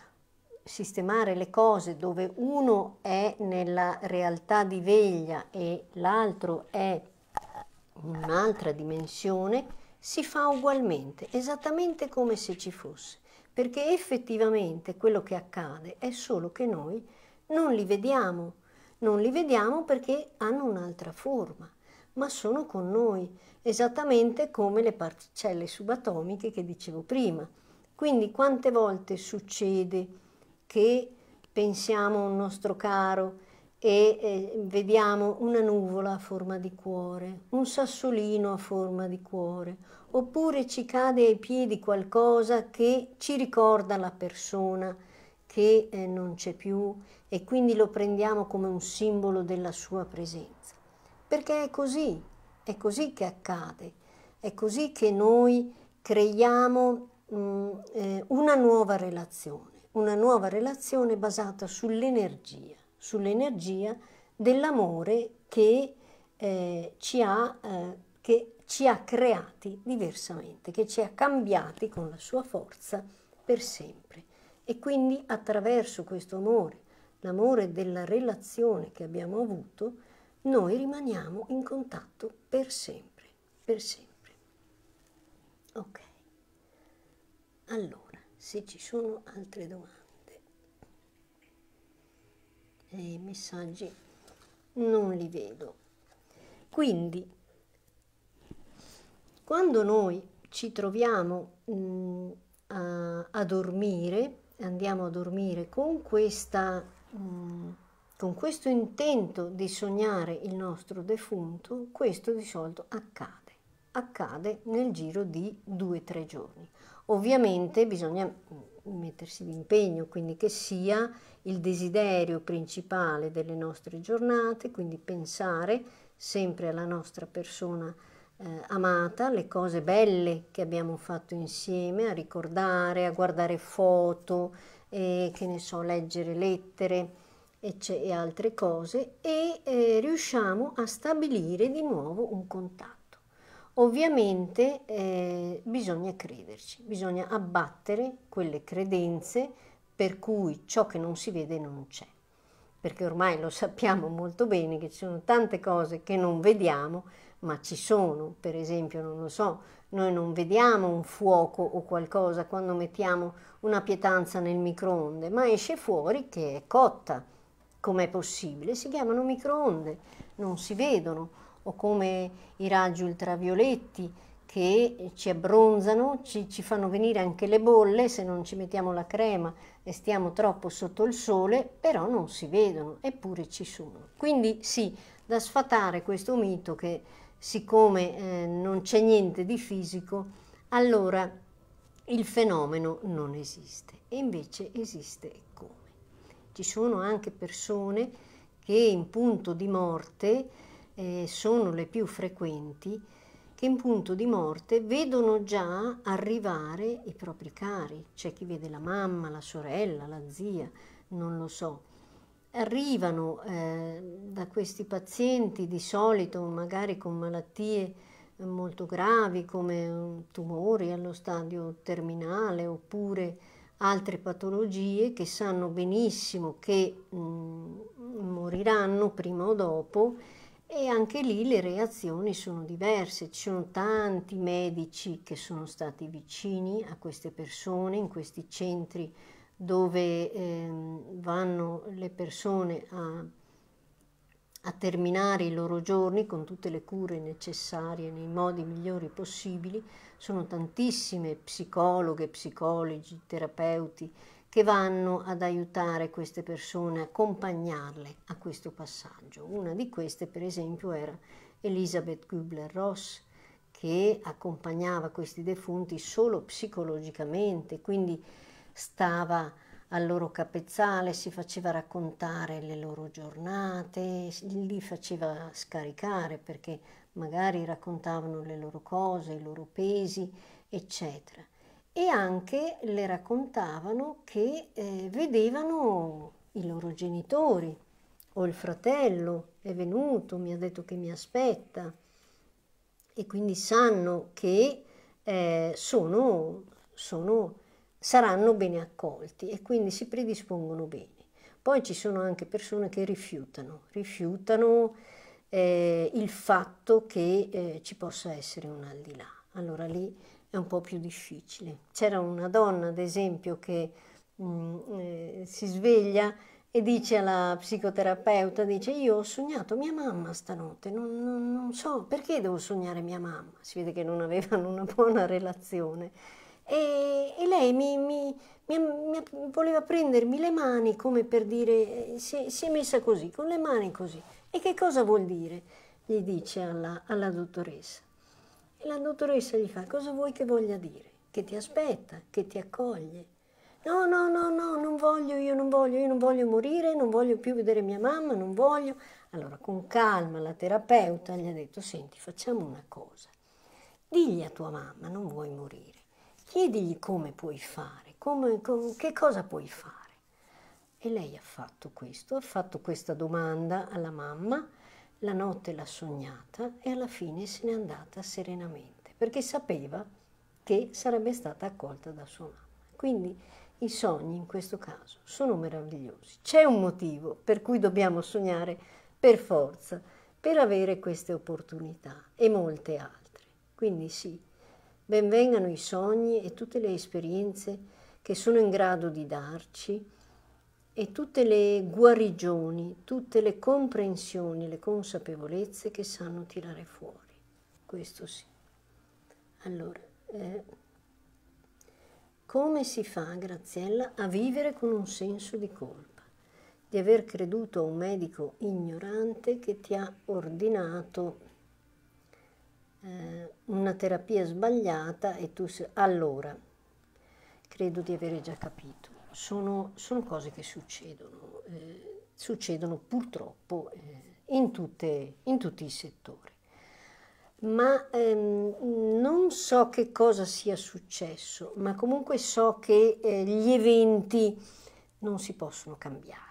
sistemare le cose dove uno è nella realtà di veglia e l'altro è in un'altra dimensione si fa ugualmente, esattamente come se ci fosse, perché effettivamente quello che accade è solo che noi non li vediamo, non li vediamo perché hanno un'altra forma, ma sono con noi, esattamente come le particelle subatomiche che dicevo prima. Quindi quante volte succede che pensiamo a un nostro caro, e eh, vediamo una nuvola a forma di cuore, un sassolino a forma di cuore, oppure ci cade ai piedi qualcosa che ci ricorda la persona che eh, non c'è più e quindi lo prendiamo come un simbolo della sua presenza. Perché è così, è così che accade, è così che noi creiamo mh, mm, eh, una nuova relazione, una nuova relazione basata sull'energia sull'energia dell'amore che, eh, ci ha, eh, che ci ha creati diversamente, che ci ha cambiati con la sua forza per sempre. E quindi attraverso questo amore, l'amore della relazione che abbiamo avuto, noi rimaniamo in contatto per sempre, per sempre. Ok, allora, se ci sono altre domande i messaggi non li vedo. Quindi, quando noi ci troviamo mh, mm, a, a, dormire, andiamo a dormire con, questa, mh, mm, con questo intento di sognare il nostro defunto, questo di solito accade. Accade nel giro di due o tre giorni. Ovviamente bisogna mm, mettersi d'impegno, quindi che sia il desiderio principale delle nostre giornate, quindi pensare sempre alla nostra persona eh, amata, le cose belle che abbiamo fatto insieme, a ricordare, a guardare foto, eh, che ne so, leggere lettere e, e altre cose e eh, riusciamo a stabilire di nuovo un contatto. Ovviamente eh, bisogna crederci, bisogna abbattere quelle credenze per cui ciò che non si vede non c'è. Perché ormai lo sappiamo molto bene che ci sono tante cose che non vediamo, ma ci sono. Per esempio, non lo so, noi non vediamo un fuoco o qualcosa quando mettiamo una pietanza nel microonde, ma esce fuori che è cotta. Com'è possibile? Si chiamano microonde, non si vedono, o come i raggi ultravioletti che ci abbronzano, ci, ci fanno venire anche le bolle se non ci mettiamo la crema e stiamo troppo sotto il sole, però non si vedono, eppure ci sono. Quindi sì, da sfatare questo mito che siccome eh, non c'è niente di fisico, allora il fenomeno non esiste. E invece esiste come? Ci sono anche persone che in punto di morte eh, sono le più frequenti, che in punto di morte vedono già arrivare i propri cari. C'è chi vede la mamma, la sorella, la zia, non lo so. Arrivano eh, da questi pazienti di solito magari con malattie eh, molto gravi come mm, tumori allo stadio terminale oppure altre patologie che sanno benissimo che mh, mm, moriranno prima o dopo e anche lì le reazioni sono diverse, ci sono tanti medici che sono stati vicini a queste persone in questi centri dove ehm, vanno le persone a, a terminare i loro giorni con tutte le cure necessarie nei modi migliori possibili, sono tantissime psicologhe, psicologi, terapeuti che vanno ad aiutare queste persone, accompagnarle a questo passaggio. Una di queste, per esempio, era Elisabeth Kübler-Ross, che accompagnava questi defunti solo psicologicamente, quindi stava al loro capezzale, si faceva raccontare le loro giornate, li faceva scaricare perché magari raccontavano le loro cose, i loro pesi, eccetera e anche le raccontavano che eh, vedevano i loro genitori o il fratello è venuto, mi ha detto che mi aspetta e quindi sanno che eh, sono, sono, saranno bene accolti e quindi si predispongono bene. Poi ci sono anche persone che rifiutano, rifiutano eh, il fatto che eh, ci possa essere un al di là. Allora lì è un po' più difficile. C'era una donna, ad esempio, che mh, mm, eh, si sveglia e dice alla psicoterapeuta, dice io ho sognato mia mamma stanotte, non, non, non, so perché devo sognare mia mamma, si vede che non avevano una buona relazione. E, e lei mi, mi, mi, mi, voleva prendermi le mani come per dire, eh, si, si, è messa così, con le mani così. E che cosa vuol dire? gli dice alla, alla dottoressa. E la dottoressa gli fa, cosa vuoi che voglia dire? Che ti aspetta, che ti accoglie. No, no, no, no, non voglio, io non voglio, io non voglio morire, non voglio più vedere mia mamma, non voglio. Allora, con calma, la terapeuta gli ha detto, senti, facciamo una cosa. Digli a tua mamma, non vuoi morire. Chiedigli come puoi fare, come, com, che cosa puoi fare. E lei ha fatto questo, ha fatto questa domanda alla mamma la notte l'ha sognata e alla fine se n'è andata serenamente, perché sapeva che sarebbe stata accolta da sua mamma. Quindi i sogni in questo caso sono meravigliosi. C'è un motivo per cui dobbiamo sognare per forza, per avere queste opportunità e molte altre. Quindi sì, benvengano i sogni e tutte le esperienze che sono in grado di darci e tutte le guarigioni, tutte le comprensioni, le consapevolezze che sanno tirare fuori. Questo sì. Allora, eh, come si fa, Graziella, a vivere con un senso di colpa? Di aver creduto a un medico ignorante che ti ha ordinato eh, una terapia sbagliata e tu sei... Allora, credo di avere già capito sono, sono cose che succedono, eh, succedono purtroppo eh, in, tutte, in, tutti i settori. Ma ehm, non so che cosa sia successo, ma comunque so che eh, gli eventi non si possono cambiare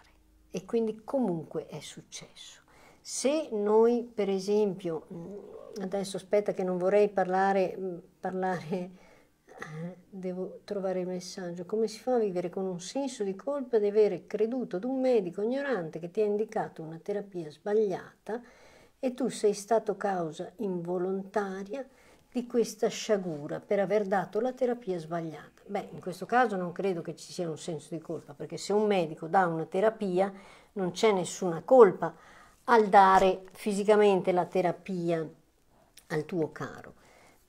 e quindi comunque è successo. Se noi per esempio, mm, adesso aspetta che non vorrei parlare, mm, parlare devo trovare il messaggio. Come si fa a vivere con un senso di colpa di avere creduto ad un medico ignorante che ti ha indicato una terapia sbagliata e tu sei stato causa involontaria di questa sciagura per aver dato la terapia sbagliata? Beh, in questo caso non credo che ci sia un senso di colpa, perché se un medico dà una terapia non c'è nessuna colpa al dare fisicamente la terapia al tuo caro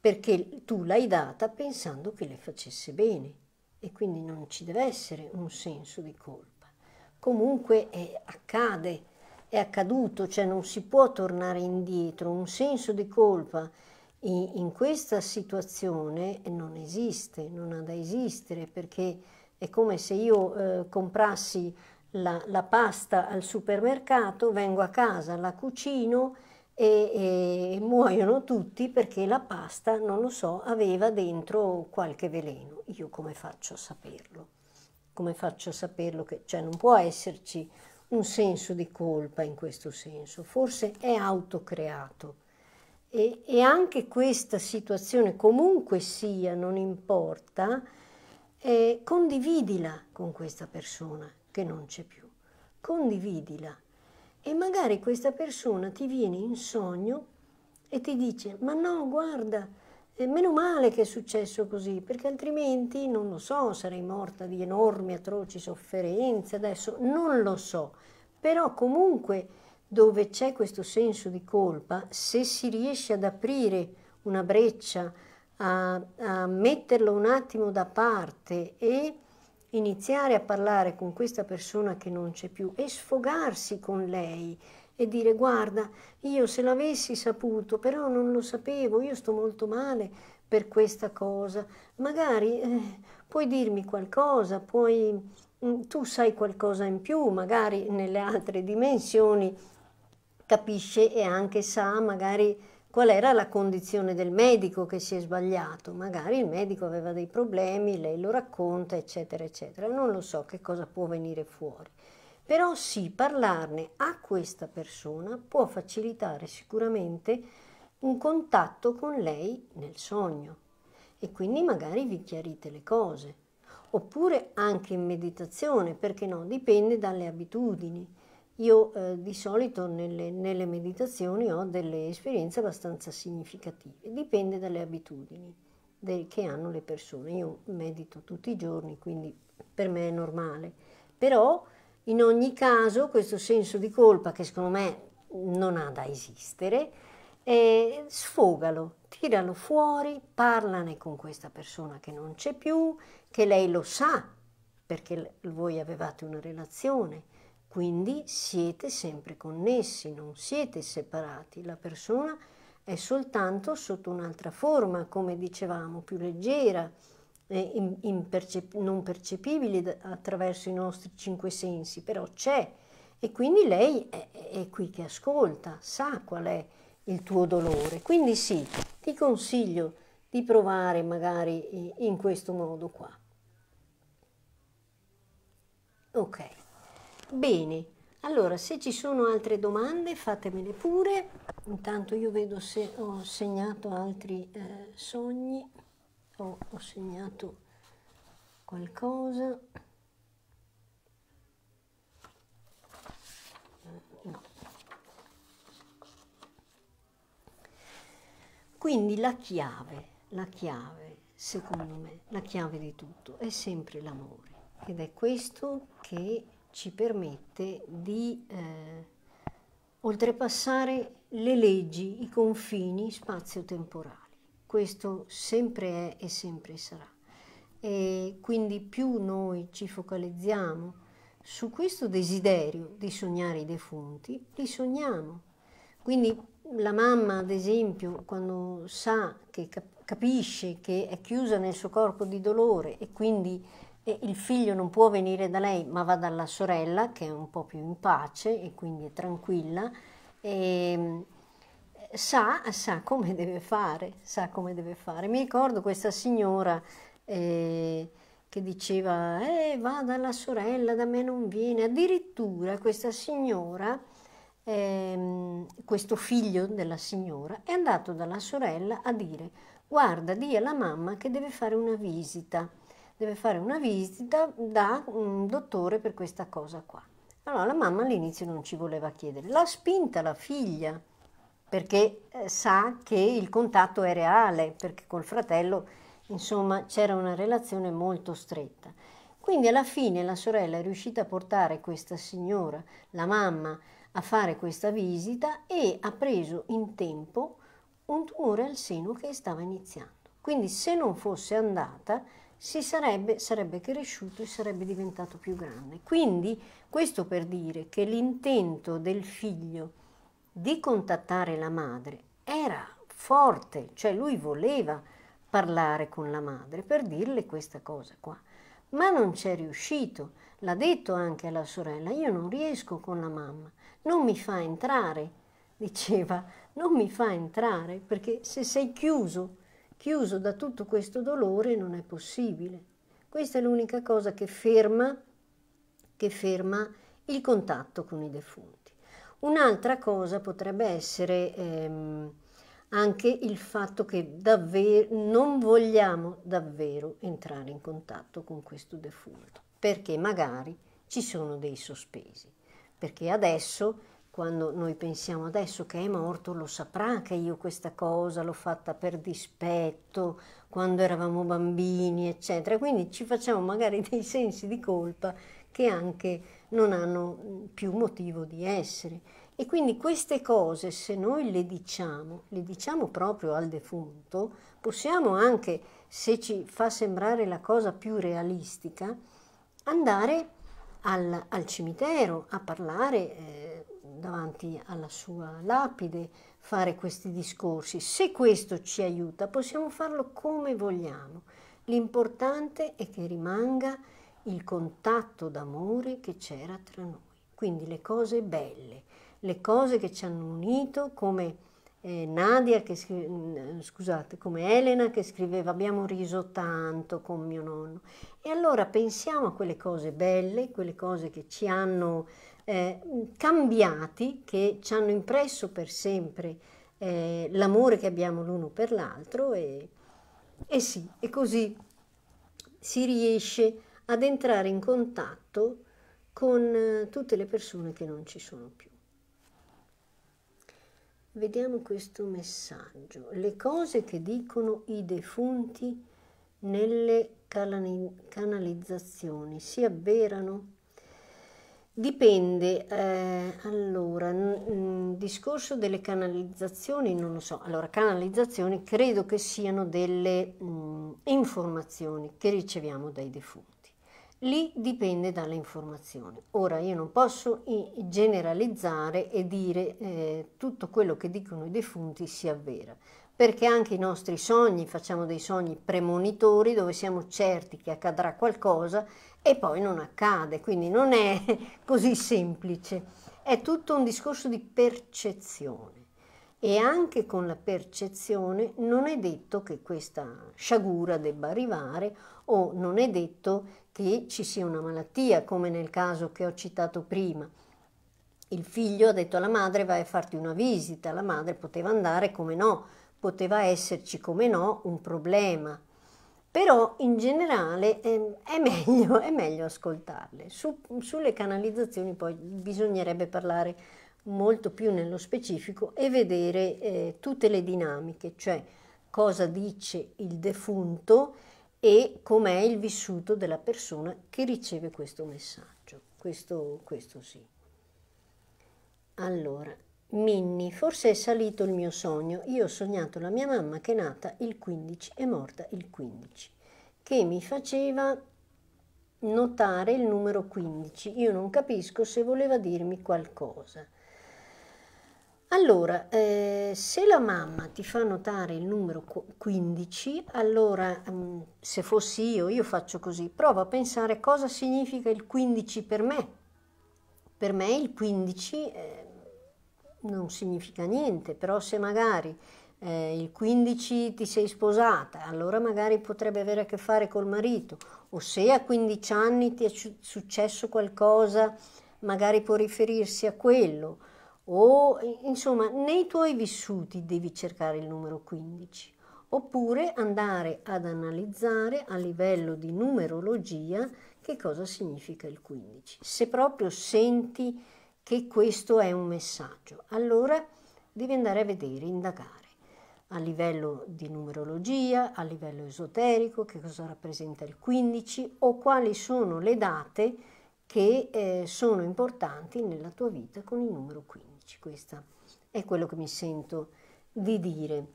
perché tu l'hai data pensando che le facesse bene e quindi non ci deve essere un senso di colpa. Comunque eh, accade, è accaduto, cioè non si può tornare indietro, un senso di colpa in, in questa situazione non esiste, non ha da esistere perché è come se io eh, comprassi la, la pasta al supermercato, vengo a casa, la cucino, e, e muoiono tutti perché la pasta, non lo so, aveva dentro qualche veleno. Io come faccio a saperlo? Come faccio a saperlo che cioè, non può esserci un senso di colpa in questo senso, forse è autocreato. E, e anche questa situazione, comunque sia, non importa, eh, condividila con questa persona che non c'è più, condividila e magari questa persona ti viene in sogno e ti dice ma no guarda eh, meno male che è successo così perché altrimenti non lo so sarei morta di enormi atroci sofferenze adesso non lo so però comunque dove c'è questo senso di colpa se si riesce ad aprire una breccia a, a metterlo un attimo da parte e iniziare a parlare con questa persona che non c'è più e sfogarsi con lei e dire guarda, io se l'avessi saputo, però non lo sapevo, io sto molto male per questa cosa, magari eh, puoi dirmi qualcosa, puoi, mm, tu sai qualcosa in più, magari nelle altre dimensioni capisce e anche sa magari qual era la condizione del medico che si è sbagliato, magari il medico aveva dei problemi, lei lo racconta, eccetera, eccetera. Non lo so che cosa può venire fuori. Però sì, parlarne a questa persona può facilitare sicuramente un contatto con lei nel sogno e quindi magari vi chiarite le cose. Oppure anche in meditazione, perché no, dipende dalle abitudini. Io eh, di solito nelle, nelle, meditazioni ho delle esperienze abbastanza significative, dipende dalle abitudini del, che hanno le persone. Io medito tutti i giorni, quindi per me è normale, però in ogni caso questo senso di colpa che secondo me non ha da esistere, eh, sfogalo, tiralo fuori, parlane con questa persona che non c'è più, che lei lo sa perché voi avevate una relazione quindi siete sempre connessi, non siete separati. La persona è soltanto sotto un'altra forma, come dicevamo, più leggera, in, in percep non percepibile attraverso i nostri cinque sensi, però c'è. E quindi lei è, è qui che ascolta, sa qual è il tuo dolore. Quindi sì, ti consiglio di provare magari in questo modo qua. Ok. Bene, allora se ci sono altre domande fatemele pure, intanto io vedo se ho segnato altri eh, sogni o ho segnato qualcosa. No. Quindi la chiave, la chiave, secondo me, la chiave di tutto è sempre l'amore ed è questo che ci permette di eh, oltrepassare le leggi, i confini spazio-temporali. Questo sempre è e sempre sarà. E quindi più noi ci focalizziamo su questo desiderio di sognare i defunti, li sogniamo. Quindi la mamma, ad esempio, quando sa che cap- capisce che è chiusa nel suo corpo di dolore e quindi e il figlio non può venire da lei ma va dalla sorella che è un po' più in pace e quindi è tranquilla e mm, sa, sa come deve fare, sa come deve fare. Mi ricordo questa signora eh, che diceva eh, va dalla sorella, da me non viene, addirittura questa signora eh, questo figlio della signora è andato dalla sorella a dire guarda, di alla mamma che deve fare una visita deve fare una visita da un mm, dottore per questa cosa qua. Allora la mamma all'inizio non ci voleva chiedere, l'ha spinta la figlia perché eh, sa che il contatto è reale, perché col fratello insomma c'era una relazione molto stretta. Quindi alla fine la sorella è riuscita a portare questa signora, la mamma, a fare questa visita e ha preso in tempo un tumore al seno che stava iniziando. Quindi se non fosse andata si sarebbe, sarebbe cresciuto e sarebbe diventato più grande. Quindi questo per dire che l'intento del figlio di contattare la madre era forte, cioè lui voleva parlare con la madre per dirle questa cosa qua, ma non c'è riuscito. L'ha detto anche alla sorella, io non riesco con la mamma, non mi fa entrare, diceva, non mi fa entrare perché se sei chiuso chiuso da tutto questo dolore non è possibile. Questa è l'unica cosa che ferma, che ferma il contatto con i defunti. Un'altra cosa potrebbe essere ehm, anche il fatto che davvero, non vogliamo davvero entrare in contatto con questo defunto, perché magari ci sono dei sospesi, perché adesso quando noi pensiamo adesso che è morto lo saprà che io questa cosa l'ho fatta per dispetto, quando eravamo bambini, eccetera. Quindi ci facciamo magari [laughs] dei sensi di colpa che anche non hanno più motivo di essere. E quindi queste cose, se noi le diciamo, le diciamo proprio al defunto, possiamo anche, se ci fa sembrare la cosa più realistica, andare al, al cimitero a parlare. Eh, davanti alla sua lapide fare questi discorsi. Se questo ci aiuta, possiamo farlo come vogliamo. L'importante è che rimanga il contatto d'amore che c'era tra noi. Quindi le cose belle, le cose che ci hanno unito come eh, Nadia che scrive, mm, scusate, come Elena che scriveva abbiamo riso tanto con mio nonno. E allora pensiamo a quelle cose belle, quelle cose che ci hanno eh, cambiati, che ci hanno impresso per sempre eh, l'amore che abbiamo l'uno per l'altro e, e sì, e così si riesce ad entrare in contatto con eh, tutte le persone che non ci sono più. Vediamo questo messaggio. Le cose che dicono i defunti nelle canalizzazioni si avverano? Dipende, eh, allora, discorso delle canalizzazioni non lo so, allora canalizzazioni credo che siano delle mh, mm, informazioni che riceviamo dai defunti. Lì dipende dalle informazioni. Ora io non posso generalizzare e dire eh, tutto quello che dicono i defunti sia vero, perché anche i nostri sogni, facciamo dei sogni premonitori dove siamo certi che accadrà qualcosa e poi non accade, quindi non è [laughs] così semplice. È tutto un discorso di percezione e anche con la percezione non è detto che questa sciagura debba arrivare o non è detto che ci sia una malattia, come nel caso che ho citato prima. Il figlio ha detto alla madre vai a farti una visita, la madre poteva andare come no, poteva esserci come no un problema. Però in generale eh, è, meglio, [laughs] è, meglio, ascoltarle. Su, sulle canalizzazioni poi bisognerebbe parlare molto più nello specifico e vedere eh, tutte le dinamiche, cioè cosa dice il defunto, e com'è il vissuto della persona che riceve questo messaggio. Questo, questo sì. Allora, Minni, forse è salito il mio sogno. Io ho sognato la mia mamma che è nata il 15 e morta il 15, che mi faceva notare il numero 15. Io non capisco se voleva dirmi qualcosa. Allora, eh, se la mamma ti fa notare il numero 15, allora mh, mm, se fossi io, io faccio così, prova a pensare cosa significa il 15 per me. Per me il 15 eh, non significa niente, però se magari eh, il 15 ti sei sposata, allora magari potrebbe avere a che fare col marito, o se a 15 anni ti è successo qualcosa, magari può riferirsi a quello o insomma nei tuoi vissuti devi cercare il numero 15 oppure andare ad analizzare a livello di numerologia che cosa significa il 15. Se proprio senti che questo è un messaggio, allora devi andare a vedere, indagare a livello di numerologia, a livello esoterico, che cosa rappresenta il 15 o quali sono le date che eh, sono importanti nella tua vita con il numero 15 crederci, questa è quello che mi sento di dire.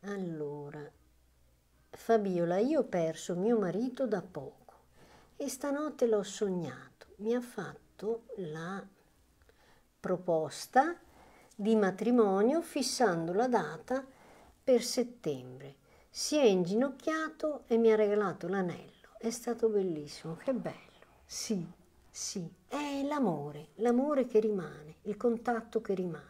Allora, Fabiola, io ho perso mio marito da poco e stanotte l'ho sognato. Mi ha fatto la proposta di matrimonio fissando la data per settembre. Si è inginocchiato e mi ha regalato l'anello. È stato bellissimo, che bello. Sì, sì, è l'amore, l'amore che rimane, il contatto che rimane.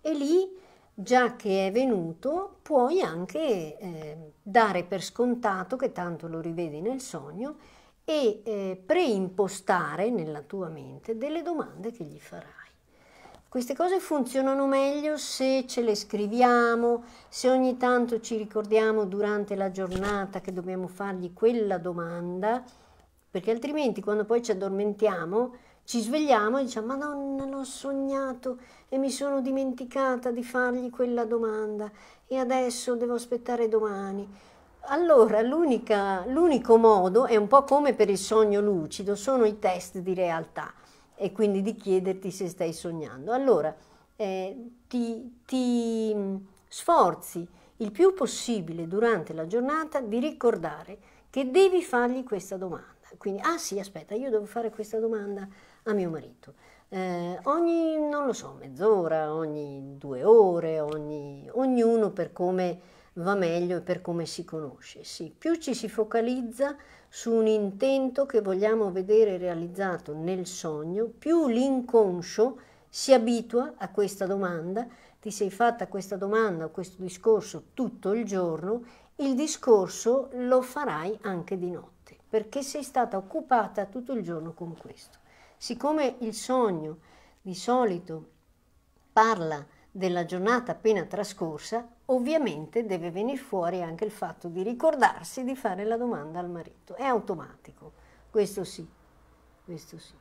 E lì, già che è venuto, puoi anche eh, dare per scontato che tanto lo rivedi nel sogno e eh, preimpostare nella tua mente delle domande che gli farai. Queste cose funzionano meglio se ce le scriviamo, se ogni tanto ci ricordiamo durante la giornata che dobbiamo fargli quella domanda perché altrimenti quando poi ci addormentiamo ci svegliamo e diciamo Madonna l'ho sognato e mi sono dimenticata di fargli quella domanda e adesso devo aspettare domani. Allora l'unico modo è un po' come per il sogno lucido, sono i test di realtà e quindi di chiederti se stai sognando. Allora eh, ti, ti mm, sforzi il più possibile durante la giornata di ricordare che devi fargli questa domanda. Quindi, ah sì, aspetta, io devo fare questa domanda a mio marito. Eh, ogni, non lo so, mezz'ora, ogni due ore, ogni, ognuno per come va meglio e per come si conosce. Sì, più ci si focalizza su un intento che vogliamo vedere realizzato nel sogno, più l'inconscio si abitua a questa domanda, ti sei fatta questa domanda o questo discorso tutto il giorno, il discorso lo farai anche di notte perché sei stata occupata tutto il giorno con questo. Siccome il sogno di solito parla della giornata appena trascorsa, ovviamente deve venire fuori anche il fatto di ricordarsi di fare la domanda al marito. È automatico, questo sì, questo sì.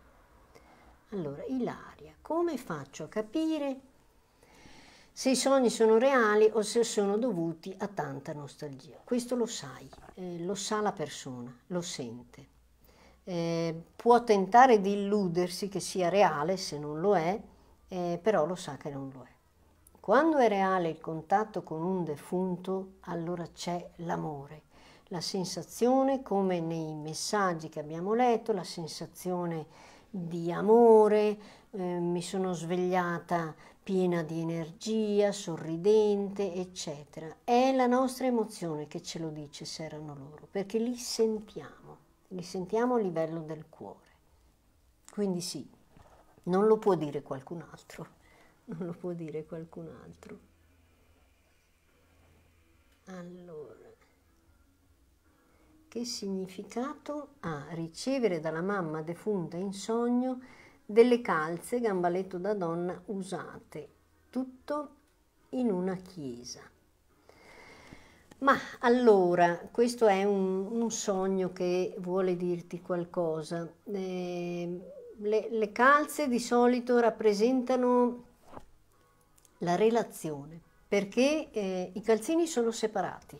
Allora, Ilaria, come faccio a capire se i sogni sono reali o se sono dovuti a tanta nostalgia. Questo lo sai, eh, lo sa la persona, lo sente. Eh, può tentare di illudersi che sia reale se non lo è, eh, però lo sa che non lo è. Quando è reale il contatto con un defunto, allora c'è l'amore, la sensazione, come nei messaggi che abbiamo letto, la sensazione di amore, eh, mi sono svegliata piena di energia, sorridente, eccetera. È la nostra emozione che ce lo dice se erano loro, perché li sentiamo, li sentiamo a livello del cuore. Quindi sì, non lo può dire qualcun altro, [laughs] non lo può dire qualcun altro. Allora, che significato ha ricevere dalla mamma defunta in sogno delle calze gambaletto da donna usate, tutto in una chiesa. Ma allora, questo è un, un sogno che vuole dirti qualcosa. Eh, le, le calze di solito rappresentano la relazione, perché eh, i calzini sono separati.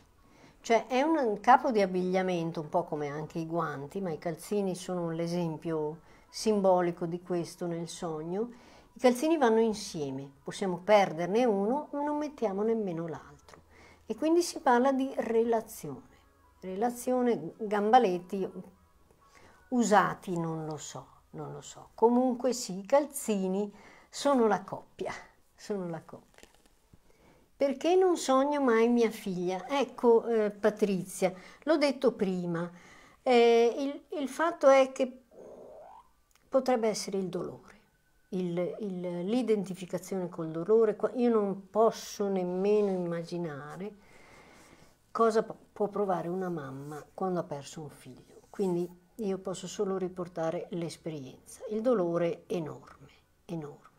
Cioè è un, un capo di abbigliamento, un po' come anche i guanti, ma i calzini sono l'esempio simbolico di questo nel sogno, i calzini vanno insieme, possiamo perderne uno ma non mettiamo nemmeno l'altro. E quindi si parla di relazione. Relazione, gambaletti usati non lo so, non lo so. Comunque sì, i calzini sono la coppia, sono la coppia. Perché non sogno mai mia figlia? Ecco eh, Patrizia, l'ho detto prima, eh, il, il fatto è che potrebbe essere il dolore, il, il, l'identificazione col dolore. Io non posso nemmeno immaginare cosa può provare una mamma quando ha perso un figlio. Quindi io posso solo riportare l'esperienza. Il dolore è enorme, enorme.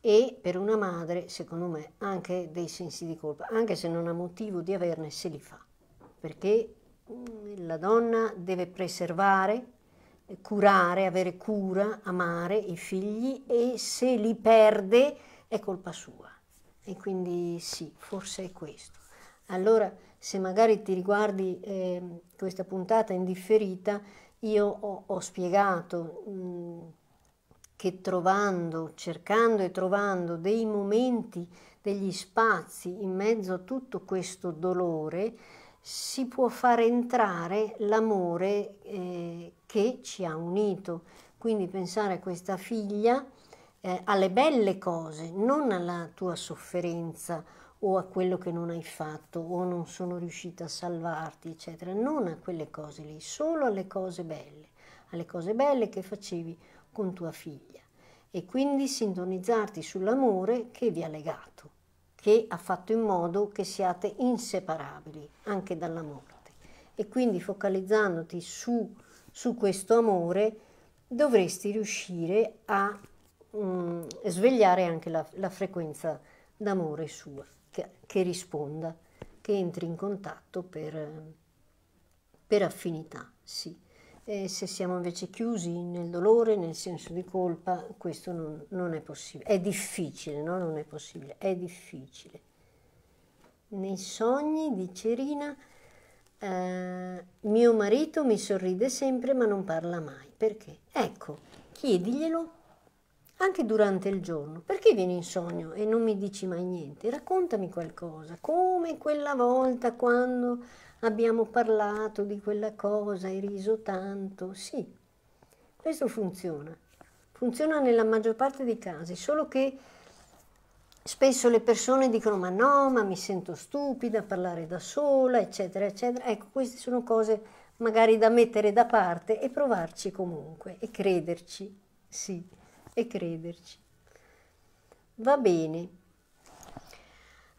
E per una madre, secondo me, anche dei sensi di colpa, anche se non ha motivo di averne, se li fa. Perché mm, la donna deve preservare curare, avere cura, amare i figli e se li perde è colpa sua. E quindi sì, forse è questo. Allora, se magari ti riguardi eh, questa puntata indifferita, io ho, ho spiegato mh, che trovando, cercando e trovando dei momenti, degli spazi in mezzo a tutto questo dolore, si può far entrare l'amore eh, che ci ha unito. Quindi pensare a questa figlia, eh, alle belle cose, non alla tua sofferenza o a quello che non hai fatto o non sono riuscita a salvarti, eccetera, non a quelle cose lì, solo alle cose belle, alle cose belle che facevi con tua figlia e quindi sintonizzarti sull'amore che vi ha legato, che ha fatto in modo che siate inseparabili anche dalla morte e quindi focalizzandoti su su questo amore, dovresti riuscire a mh, mm, svegliare anche la, la frequenza d'amore sua, che, che, risponda, che entri in contatto per, per affinità, sì. E se siamo invece chiusi nel dolore, nel senso di colpa, questo non, non è possibile. È difficile, no? Non è possibile, è difficile. Nei sogni di Cerina eh, mio marito mi sorride sempre ma non parla mai. Perché? Ecco, chiediglielo anche durante il giorno. Perché vieni in sogno e non mi dici mai niente? Raccontami qualcosa, come quella volta quando abbiamo parlato di quella cosa, hai riso tanto. Sì, questo funziona. Funziona nella maggior parte dei casi, solo che spesso le persone dicono ma no, ma mi sento stupida a parlare da sola, eccetera, eccetera. Ecco, queste sono cose magari da mettere da parte e provarci comunque e crederci, sì, e crederci. Va bene.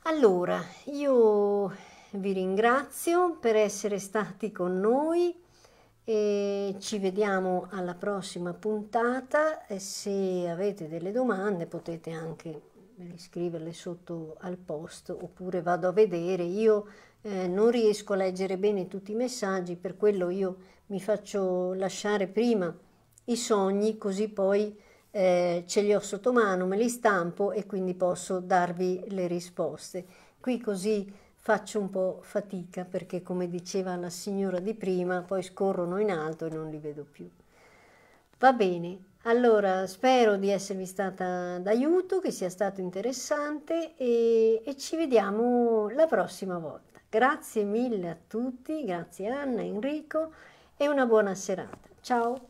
Allora, io vi ringrazio per essere stati con noi e ci vediamo alla prossima puntata e se avete delle domande potete anche scriverle sotto al post oppure vado a vedere. Io eh, non riesco a leggere bene tutti i messaggi, per quello io mi faccio lasciare prima i sogni così poi eh, ce li ho sotto mano, me li stampo e quindi posso darvi le risposte. Qui così faccio un po' fatica perché come diceva la signora di prima, poi scorrono in alto e non li vedo più. Va bene, allora, spero di esservi stata d'aiuto, che sia stato interessante e, e, ci vediamo la prossima volta. Grazie mille a tutti, grazie Anna, Enrico e una buona serata. Ciao!